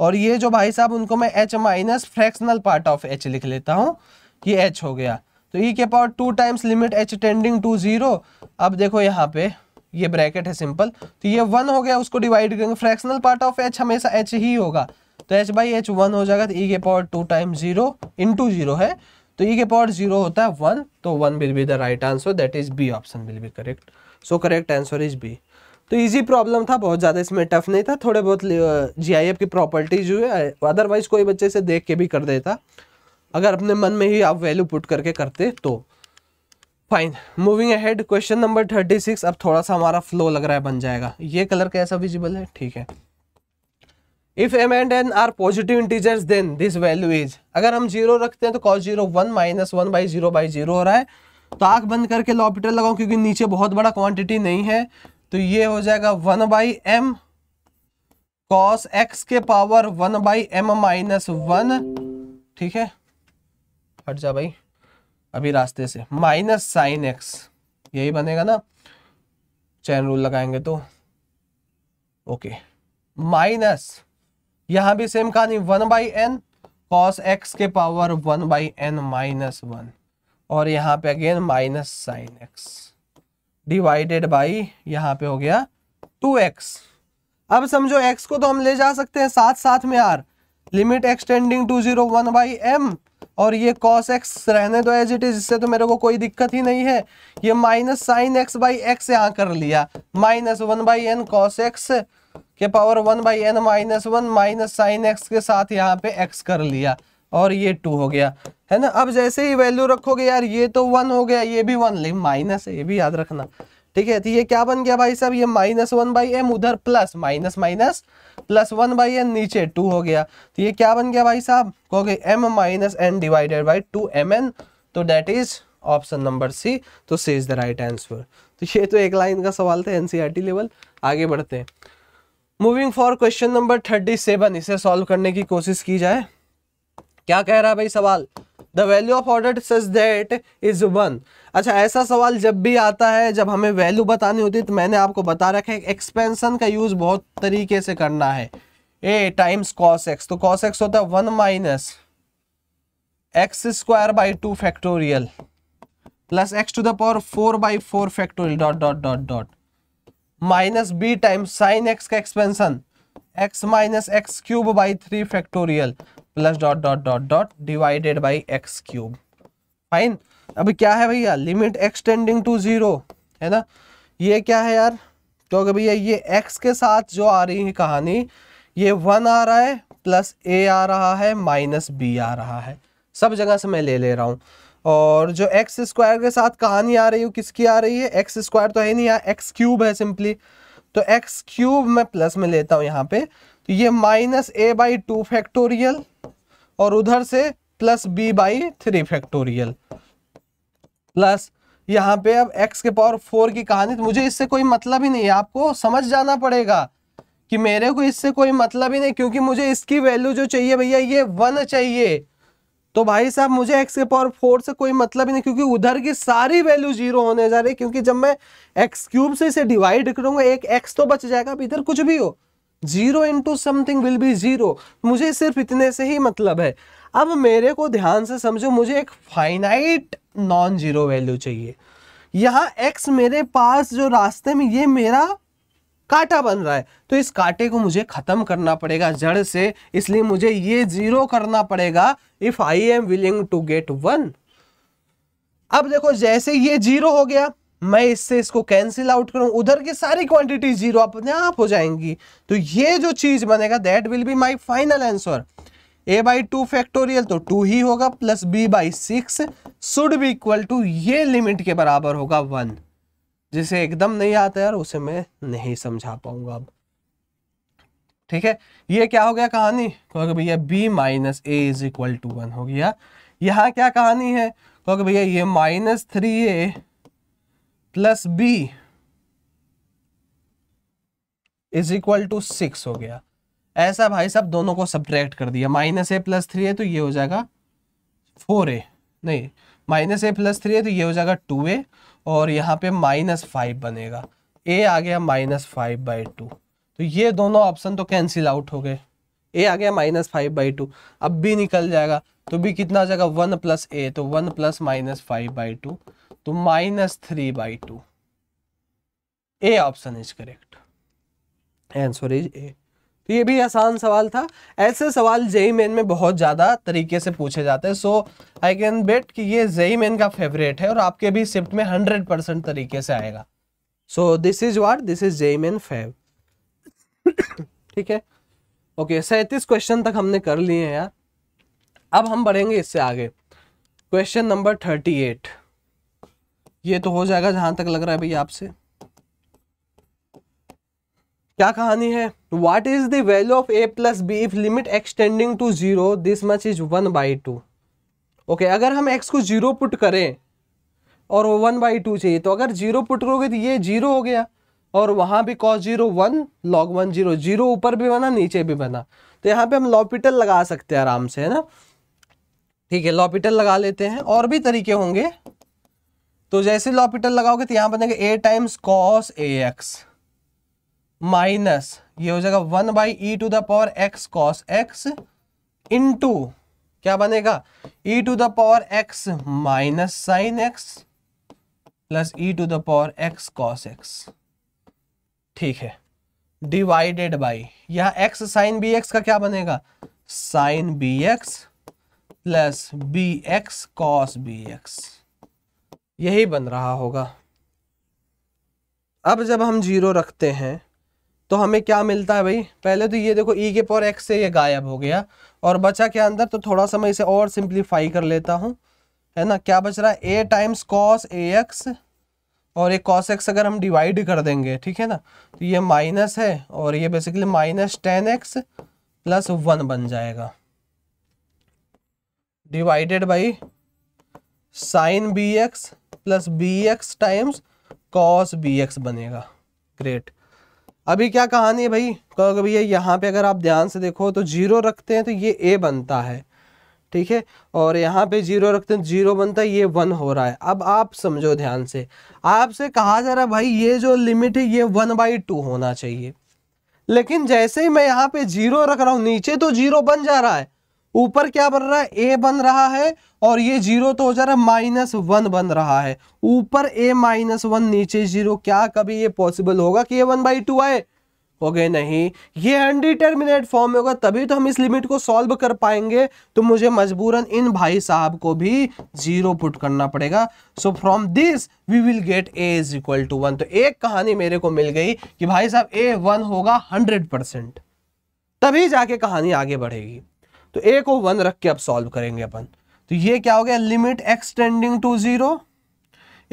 और ये जो भाई साहब उनको मैं h minus fractional part of h लिख लेता हूँ ये एच हो गया तो ई e के power to times limit h tending to zero अब देखो यहाँ पे ये ब्रैकेट है सिंपल तो ये वन हो गया उसको डिवाइड करेंगे फ्रैक्शनल पार्ट ऑफ एच हमेशा एच ही होगा तो एच बाई एच वन हो जाएगा तो ई e के power two time zero into zero है तो ई e के पावर जीरो होता है वन तो one will be the right answer that is B option will be correct so correct answer is B तो easy problem था बहुत ज़्यादा इसमें टफ नहीं था थोड़े बहुत जी uh, की प्रॉपर्टीज हुए अदरवाइज कोई बच्चे से देख के भी कर देता अगर अपने मन में ही आप वैल्यू पुट करके करते तो fine moving ahead question number thirty six अब थोड़ा सा हमारा फ्लो लग रहा है बन जाएगा ये कलर कैसा विजिबल है ठीक है if m and n are positive integers then this value is अगर हम जीरो रखते हैं तो cos zero one minus one by zero by zero हो रहा है तो आँख बंद करके लॉपिटल लगाऊ क्योंकि नीचे बहुत बड़ा क्वांटिटी नहीं है तो ये हो जाएगा one by m cos x के power one by m minus one ठीक है हट जा भाई अभी रास्ते से माइनस साइन एक्स यही बनेगा ना चैन रूल लगाएंगे तो ओके माइनस यहां भी सेम कहानी one by n cos x के power one by n minus one और यहाँ पे again minus sine x divided by यहाँ पे हो गया टू एक्स अब समझो एक्स को तो हम ले जा सकते हैं साथ साथ में यार limit extending to zero one by m और ये कॉस एक्स रहने दो एज इट इज इससे तो मेरे को कोई दिक्कत ही नहीं है ये minus sine x by x यहाँ कर लिया minus one by n cos x के power one by n minus one minus sine x के साथ यहाँ पे एक्स कर लिया और ये टू हो गया है ना अब जैसे ही वैल्यू रखोगे यार ये तो वन हो गया ये भी वन ले माइनस है ये भी याद रखना ठीक है तो ये क्या बन गया भाई साहब ये माइनस वन बाई एम उधर plus minus minus plus one by n नीचे टू हो गया तो ये क्या बन गया भाई साहब कहोगे m minus n divided by two m n तो that is option number C तो C is the right answer तो ये तो एक लाइन का सवाल था एनसीईआरटी लेवल e आगे बढ़ते हैं moving for question number thirty seven इसे सॉल्व करने की कोशिश की जाए क्या कह रहा है भाई सवाल the value of order such that is one अच्छा ऐसा सवाल जब भी आता है जब हमें वैल्यू बतानी होती है तो मैंने आपको बता रखा है एक्सपेंसन का यूज बहुत तरीके से करना है ए टाइम्स कॉस एक्स तो कॉस एक्स होता है one minus x square by two factorial plus x to the power four by four factorial dot dot dot dot minus b times sine x का expansion x minus x cube by three factorial plus dot dot dot dot divided by x cube fine अब क्या है भैया limit extending to zero है ना ये क्या है यार क्योंकि तो भैया ये एक्स के साथ जो आ रही है कहानी ये वन आ रहा है प्लस ए आ रहा है माइनस बी आ रहा है सब जगह से मैं ले ले रहा हूँ और जो एक्स स्क्वायर के साथ कहानी आ रही है किसकी आ रही है एक्स स्क्वायर तो है नहीं यहाँ एक्स क्यूब है सिंपली तो एक्स क्यूब मैं प्लस में लेता हूँ यहाँ पे तो ये minus a by two factorial और उधर से plus b by three factorial plus यहाँ पे अब एक्स के पावर फोर की कहानी तो मुझे इससे कोई मतलब ही नहीं है आपको समझ जाना पड़ेगा कि मेरे को इससे कोई मतलब ही नहीं क्योंकि मुझे इसकी वैल्यू जो चाहिए भैया ये वन चाहिए तो भाई साहब मुझे एक्स के पावर फोर से कोई मतलब ही नहीं क्योंकि उधर की सारी वैल्यू जीरो होने जा रही है क्योंकि जब मैं एक्स क्यूब से इसे डिवाइड करूंगा एक एक्स तो बच जाएगा अब इधर कुछ भी हो zero into something will be zero मुझे सिर्फ इतने से ही मतलब है अब मेरे को ध्यान से समझो मुझे एक फाइनाइट नॉन जीरो वैल्यू चाहिए यहाँ एक्स मेरे पास जो रास्ते में ये मेरा काटा बन रहा है तो इस काटे को मुझे ख़त्म करना पड़ेगा जड़ से इसलिए मुझे ये जीरो करना पड़ेगा if I am willing to get one अब देखो जैसे ये जीरो हो गया मैं इससे इसको कैंसिल आउट करूं उधर की सारी क्वांटिटी जीरो अपने आप हो जाएंगी तो ये जो चीज बनेगा that will be my final answer a by two factorial तो टू ही होगा plus b by six should be equal to ये लिमिट के बराबर होगा वन जिसे एकदम नहीं आता यार उसे मैं नहीं समझा पाऊंगा अब ठीक है ये क्या हो गया कहानी क्योंकि भैया b minus a is equal to one हो गया यहाँ क्या कहानी है क्योंकि भैया ये minus three a plus b is equal to six हो गया ऐसा भाई साहब दोनों को सब्ट्रैक्ट कर दिया माइनस ए प्लस थ्री है तो ये हो जाएगा फोर ए नहीं माइनस ए प्लस थ्री है तो ये हो जाएगा टू ए और यहाँ पे माइनस फाइव बनेगा ए आ गया माइनस फाइव बाई टू तो ये दोनों ऑप्शन तो कैंसिल आउट हो गए ए आ गया माइनस फाइव बाई टू अब बी निकल जाएगा तो भी कितना हो जाएगा वन प्लस ए तो one plus minus five by two तो minus three by two A option is correct answer is A तो ये भी आसान सवाल था ऐसे सवाल जेई मेन में बहुत ज़्यादा तरीके से पूछे जाते हैं सो आई कैन बेट कि ये जेई मेन का फेवरेट है और आपके भी शिफ्ट में हंड्रेड परसेंट तरीके से आएगा so this is what this is JEE main fav ठीक है ओके सैंतीस क्वेश्चन तक हमने कर लिए हैं यार अब हम बढ़ेंगे इससे आगे क्वेश्चन नंबर थर्टी एट ये तो हो जाएगा जहां तक लग रहा है भैया आपसे क्या कहानी है what is the value of a plus b if limit extending to zero this much is one by two okay अगर हम एक्स को जीरो पुट करें और वो वन बाई टू चाहिए तो अगर जीरो पुट करोगे तो ये जीरो हो गया और वहां भी cos zero one log one zero zero ऊपर भी बना नीचे भी बना तो यहाँ पे हम लॉपिटल लगा सकते हैं आराम से है ना ठीक है लॉपिटल लगा लेते हैं और भी तरीके होंगे तो जैसे लॉपिटल लगाओगे तो यहां बनेगा a times cos a x minus ये हो जाएगा one by e to the power x cos x into क्या बनेगा e to the power x minus sine x plus e to the power x cos x ठीक है divided by यहां x sine b x का क्या बनेगा sine b x plus b x cos b x यही बन रहा होगा अब जब हम जीरो रखते हैं तो हमें क्या मिलता है भाई पहले तो ये देखो ई e के पावर एक्स से ये गायब हो गया और बचा के अंदर तो थोड़ा सा मैं इसे और सिंप्लीफाई कर लेता हूँ है ना क्या बच रहा है a times cos a x और ये कॉस एक्स अगर हम डिवाइड कर देंगे ठीक है ना तो ये माइनस है और ये basically minus tan x plus one बन जाएगा divided by sine b x plus b x times cos b x बनेगा ग्रेट अभी क्या कहानी है भाई कहोगे भैया यहाँ पे अगर आप ध्यान से देखो तो जीरो रखते हैं तो ये ए बनता है ठीक है और यहाँ पे जीरो रखते हैं जीरो बनता है ये वन हो रहा है अब आप समझो ध्यान से आपसे कहा जा रहा है भाई ये जो लिमिट है ये वन बाई टू होना चाहिए लेकिन जैसे ही मैं यहाँ पे जीरो रख रहा हूँ नीचे तो जीरो बन जा रहा है ऊपर क्या बन रहा है ए बन रहा है और ये जीरो तो हो जा रहा है माइनस वन बन रहा है ऊपर ए माइनस वन नीचे जीरो क्या कभी ये पॉसिबल होगा कि ये वन बाई टू आए हो गए नहीं ये अनडिटर्मिनेट फॉर्म में होगा तभी तो हम इस लिमिट को सॉल्व कर पाएंगे तो मुझे मजबूरन इन भाई साहब को भी जीरो पुट करना पड़ेगा so from this we will get a is equal to one तो एक कहानी मेरे को मिल गई कि भाई साहब ए वन होगा हंड्रेड परसेंट तभी जाके कहानी आगे बढ़ेगी तो ए को वन रख के अब सॉल्व करेंगे अपन तो ये क्या हो गया limit extending to zero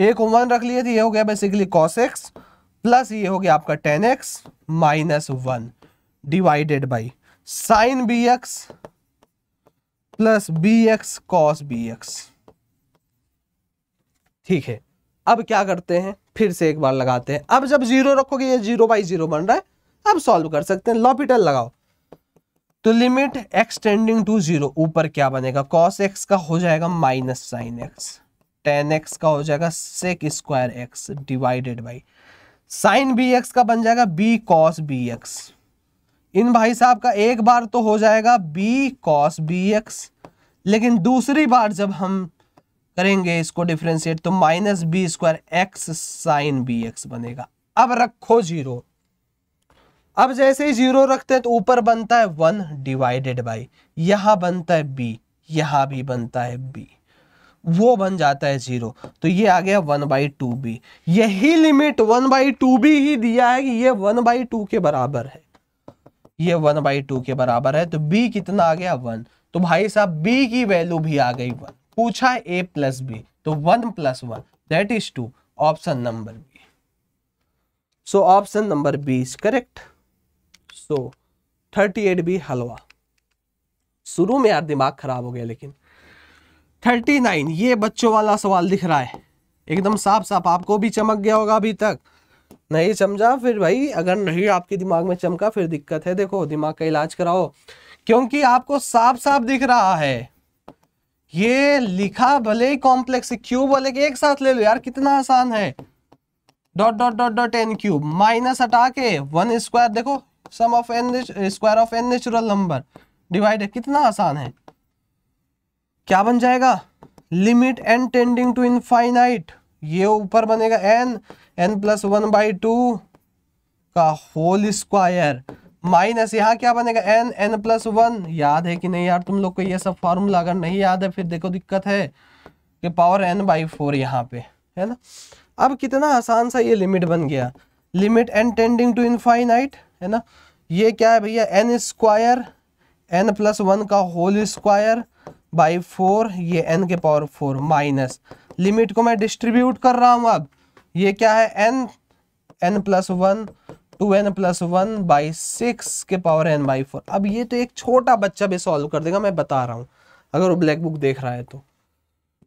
a को वन रख लिए तो ये हो गया बेसिकली कॉस एक्स प्लस ये हो गया आपका tan x minus one divided by sine b x plus b x cos b x ठीक है अब क्या करते हैं फिर से एक बार लगाते हैं अब जब जीरो रखोगे ये जीरो बाई जीरो बन रहा है अब सॉल्व कर सकते हैं लॉपिटल लगाओ तो limit x tending to zero ऊपर क्या बनेगा कॉस एक्स का हो जाएगा minus sine x tan x का हो जाएगा sec square x divided by sine b x का बन जाएगा बी कॉस बी एक्स इन भाई साहब का एक बार तो हो जाएगा बी कॉस बी एक्स लेकिन दूसरी बार जब हम करेंगे इसको डिफ्रेंशिएट तो minus b square x sine b x बनेगा अब रखो जीरो अब जैसे ही जीरो रखते हैं तो ऊपर बनता है वन डिवाइडेड बाई यहां बनता है बी यहाँ भी बनता है बी वो बन जाता है जीरो तो ये आ गया वन बाई टू बी यही limit one by two b ही दिया है कि ये वन बाई टू के बराबर है ये वन बाई टू के बराबर है तो बी कितना आ गया वन तो भाई साहब बी की वैल्यू भी आ गई वन पूछा है ए प्लस बी तो one plus one that is two option number B so option number B is correct so thirty eight भी हलवा शुरू में यार दिमाग खराब हो गया लेकिन थर्टी नाइन ये बच्चों वाला सवाल दिख रहा है एकदम साफ साफ आपको भी चमक गया होगा अभी तक नहीं समझा फिर भाई अगर नहीं आपके दिमाग में चमका फिर दिक्कत है देखो दिमाग का इलाज कराओ क्योंकि आपको साफ साफ दिख रहा है ये लिखा भले ही कॉम्प्लेक्स क्यूब वाले के एक साथ ले लो यार कितना आसान है dot dot dot dot n cube minus हटा के वन स्क्वायर देखो sum of n square of n natural number divided कितना आसान है क्या बन जाएगा limit n tending to infinite ये ऊपर बनेगा n n plus one by two का होल स्क्वायर माइनस यहाँ क्या बनेगा एन एन प्लस वन याद है कि नहीं यार तुम लोग को ये सब फार्मूला अगर नहीं याद है फिर देखो दिक्कत है कि पावर एन बाई फोर यहाँ पे है ना अब कितना आसान सा ये लिमिट बन गया limit n tending to infinite है ना ये क्या है भैया n square n plus one का होल स्क्वायर बाई फोर ये एन के पावर फोर माइनस लिमिट को मैं डिस्ट्रीब्यूट कर रहा हूँ अब ये क्या है n n plus one two n plus one by six के पावर एन बाई फोर अब ये तो एक छोटा बच्चा भी सॉल्व कर देगा मैं बता रहा हूँ अगर वो ब्लैक बुक देख रहा है तो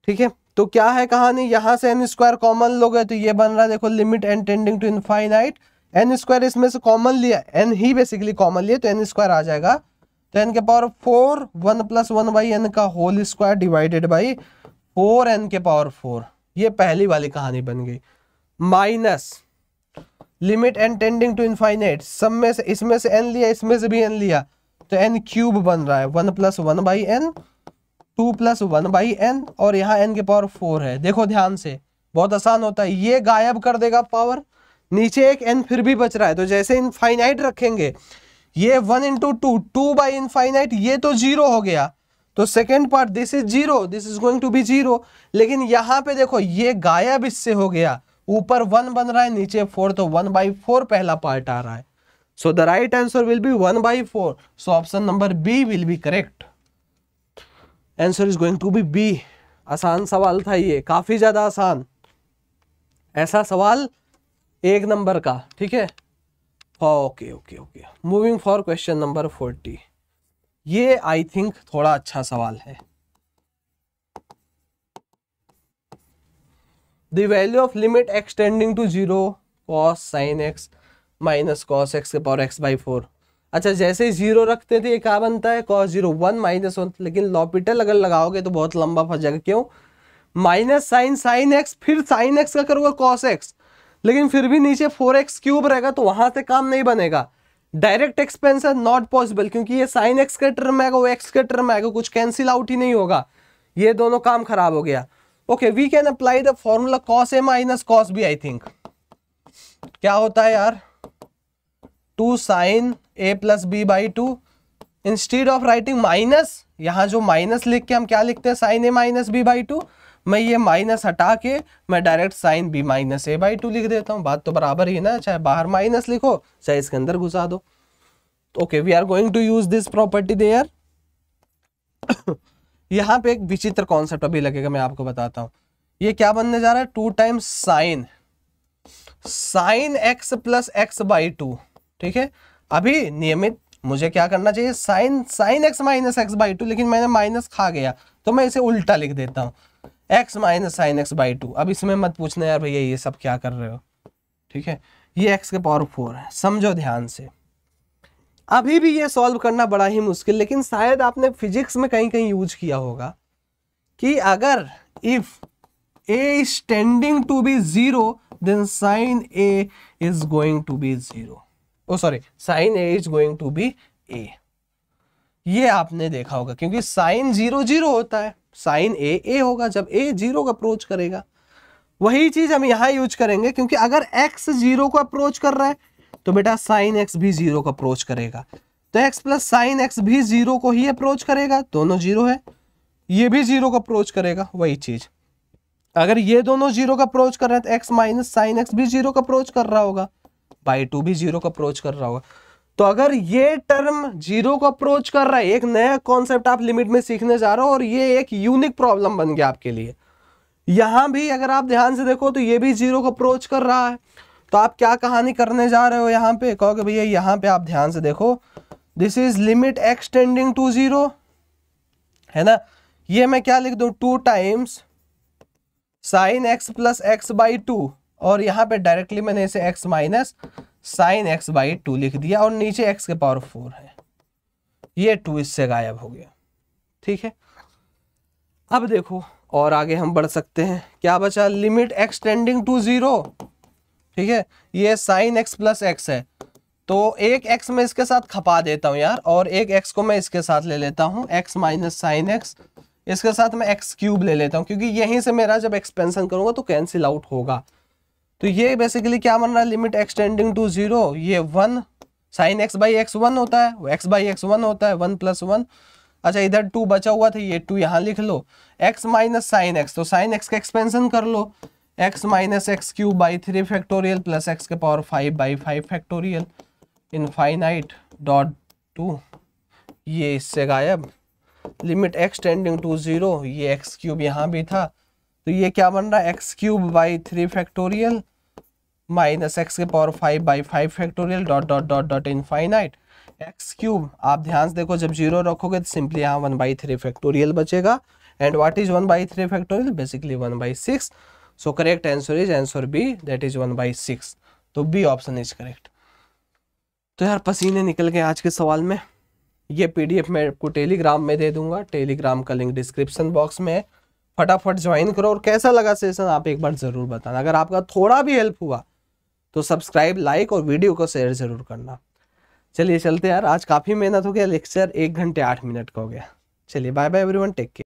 ठीक है तो क्या है कहानी यहाँ से एन स्क्वायर कॉमन लोगे तो ये बन रहा है देखो limit n tending to infinite n square इसमें से कॉमन लिया एन ही बेसिकली कॉमन लिया तो एन स्क्वायर आ जाएगा तो एन के power four one plus one by n का whole square divided by four n के पावर फोर ये पहली वाली कहानी बन गई minus limit n tending to infinite सब में से इसमें से एन लिया इसमें से भी एन लिया तो एन क्यूब बन रहा है one plus one by n two plus one by n और यहाँ एन के पावर फोर है देखो ध्यान से बहुत आसान होता है ये गायब कर देगा पावर नीचे एक एन फिर भी बच रहा है तो जैसे इनफाइनाइट रखेंगे ये one into two two by infinite ये तो जीरो हो गया तो second part this is zero this is going to B zero लेकिन यहाँ पे देखो ये गायब इससे हो गया ऊपर वन बन रहा है नीचे फोर तो वन बाई फोर पहला पार्ट आ रहा है so the right answer will be one by four so option number B will be correct answer is going to be B आसान सवाल था ये काफी ज्यादा आसान ऐसा सवाल एक नंबर का ठीक है हाँ, okay okay okay moving for question number forty ये आई थिंक थोड़ा अच्छा सवाल है the value of limit extending to zero cos sine x minus cos x के पावर एक्स बाई फोर अच्छा जैसे ही जीरो रखते थे ये क्या बनता है cos zero one minus one लेकिन लॉपिटल अगर लगाओगे तो बहुत लंबा फंस जाएगा क्यों माइनस साइन साइन एक्स फिर साइन एक्स का करोगे कॉस एक्स लेकिन फिर भी नीचे फोर एक्स क्यूब रहेगा तो वहां से काम नहीं बनेगा डायरेक्ट एक्सपेंशन नॉट पॉसिबल क्योंकि ये साइन एक्स के टर्म आएगा वो एक्स के टर्म आएगा कुछ कैंसिल आउट ही नहीं होगा ये दोनों काम खराब हो गया okay we can apply the formula cos a minus cos b I think क्या होता है यार two sine a plus b by two instead of writing minus यहां जो माइनस लिख के हम क्या लिखते हैं sine a minus b by two मैं ये माइनस हटा के मैं direct sine b minus a by two लिख देता हूँ बात तो बराबर ही ना चाहे बाहर माइनस लिखो चाहे इसके अंदर घुसा दो okay we are going to use this property there यहाँ पे एक विचित्र कॉन्सेप्ट अभी लगेगा मैं आपको बताता हूँ ये क्या बनने जा रहा है two times sine sine x plus x by two ठीक है अभी नियमित मुझे क्या करना चाहिए sine sine x minus x by two लेकिन मैंने माइनस खा गया तो मैं इसे उल्टा लिख देता हूँ x minus sine x by two अब इसमें मत पूछना यार भैया ये सब क्या कर रहे हो ठीक है ये एक्स के पावर फोर है समझो ध्यान से अभी भी ये सॉल्व करना बड़ा ही मुश्किल लेकिन शायद आपने फिजिक्स में कहीं कहीं यूज किया होगा कि अगर if a is tending to B zero then sine a is going to B zero oh sorry sine a is going to be a ये आपने देखा होगा क्योंकि साइन जीरो जीरो होता है साइन ए ए होगा जब ए जीरो को अप्रोच करेगा वही चीज हम यहां यूज करेंगे क्योंकि अगर एक्स जीरो को अप्रोच कर रहा है तो बेटा साइन एक्स भी जीरो को अप्रोच करेगा तो एक्स प्लस साइन एक्स भी जीरो को ही अप्रोच करेगा दोनों जीरो है ये भी जीरो को अप्रोच करेगा वही चीज अगर ये दोनों जीरो का अप्रोच कर रहे हैं तो एक्स माइनस साइन एक्स भी जीरो का अप्रोच कर रहा होगा बाई टू भी जीरो का अप्रोच कर रहा होगा तो अगर ये टर्म जीरो को अप्रोच कर रहा है एक नया कॉन्सेप्ट आप लिमिट में सीखने जा रहे हो और ये एक यूनिक प्रॉब्लम बन गया आपके लिए यहां भी अगर आप ध्यान से देखो तो ये भी जीरो को अप्रोच कर रहा है तो आप क्या कहानी करने जा रहे हो यहां पे कि भैया यहाँ पे आप ध्यान से देखो this is limit extending to zero है ना ये मैं क्या लिख दू two times sine x plus x by two और यहाँ पे डायरेक्टली मैंने इसे x minus sine x by two लिख दिया और नीचे एक्स के पावर फोर है ये टू इससे गायब हो गया ठीक है अब देखो और आगे हम बढ़ सकते हैं क्या बचा लिमिट एक्सटेंडिंग टू जीरो ठीक है ये साइन एक्स प्लस एक्स है तो एक एक्स में इसके साथ खपा देता हूं यार और एक एक्स को मैं इसके साथ ले लेता हूं एक्स माइनस साइन एक्स इसके साथ मैं एक्स क्यूब ले लेता हूं क्योंकि यहीं से मेरा जब एक्सपेंशन करूंगा तो कैंसिल आउट होगा तो ये बेसिकली क्या बन रहा है लिमिट एक्सटेंडिंग टू जीरो ये one sine x by x one होता है एक्स बाई एक्स वन होता है वन प्लस वन अच्छा इधर टू बचा हुआ था ये टू यहाँ लिख लो एक्स माइनस साइन एक्स तो साइन एक्स का एक्सपेंशन कर लो x minus x cube by three factorial plus x के power five by five factorial infinite dot to ये इससे गायब limit x tending to zero ये एक्स क्यूब यहाँ भी था तो ये क्या बन रहा है x cube by three factorial minus x के power five by five factorial dot dot dot dot infinite x cube आप ध्यान से देखो जब जीरो रखोगे तो सिंपली यहाँ वन बाई थ्री फैक्टोरियल बचेगा and what is one by three factorial basically one by six so correct answer is answer B that is one by six तो बी ऑप्शन इज करेक्ट तो यार पसीने निकल गए आज के सवाल में ये एफ मैं आपको टेलीग्राम में दे दूंगा टेलीग्राम का लिंक डिस्क्रिप्शन बॉक्स में है फटाफट ज्वाइन करो और कैसा लगा सेशन आप एक बार ज़रूर बताना अगर आपका थोड़ा भी हेल्प हुआ तो सब्सक्राइब लाइक और वीडियो को शेयर ज़रूर करना चलिए चलते यार आज काफ़ी मेहनत हो गया लेक्चर एक घंटे आठ मिनट का हो गया चलिए bye bye everyone take care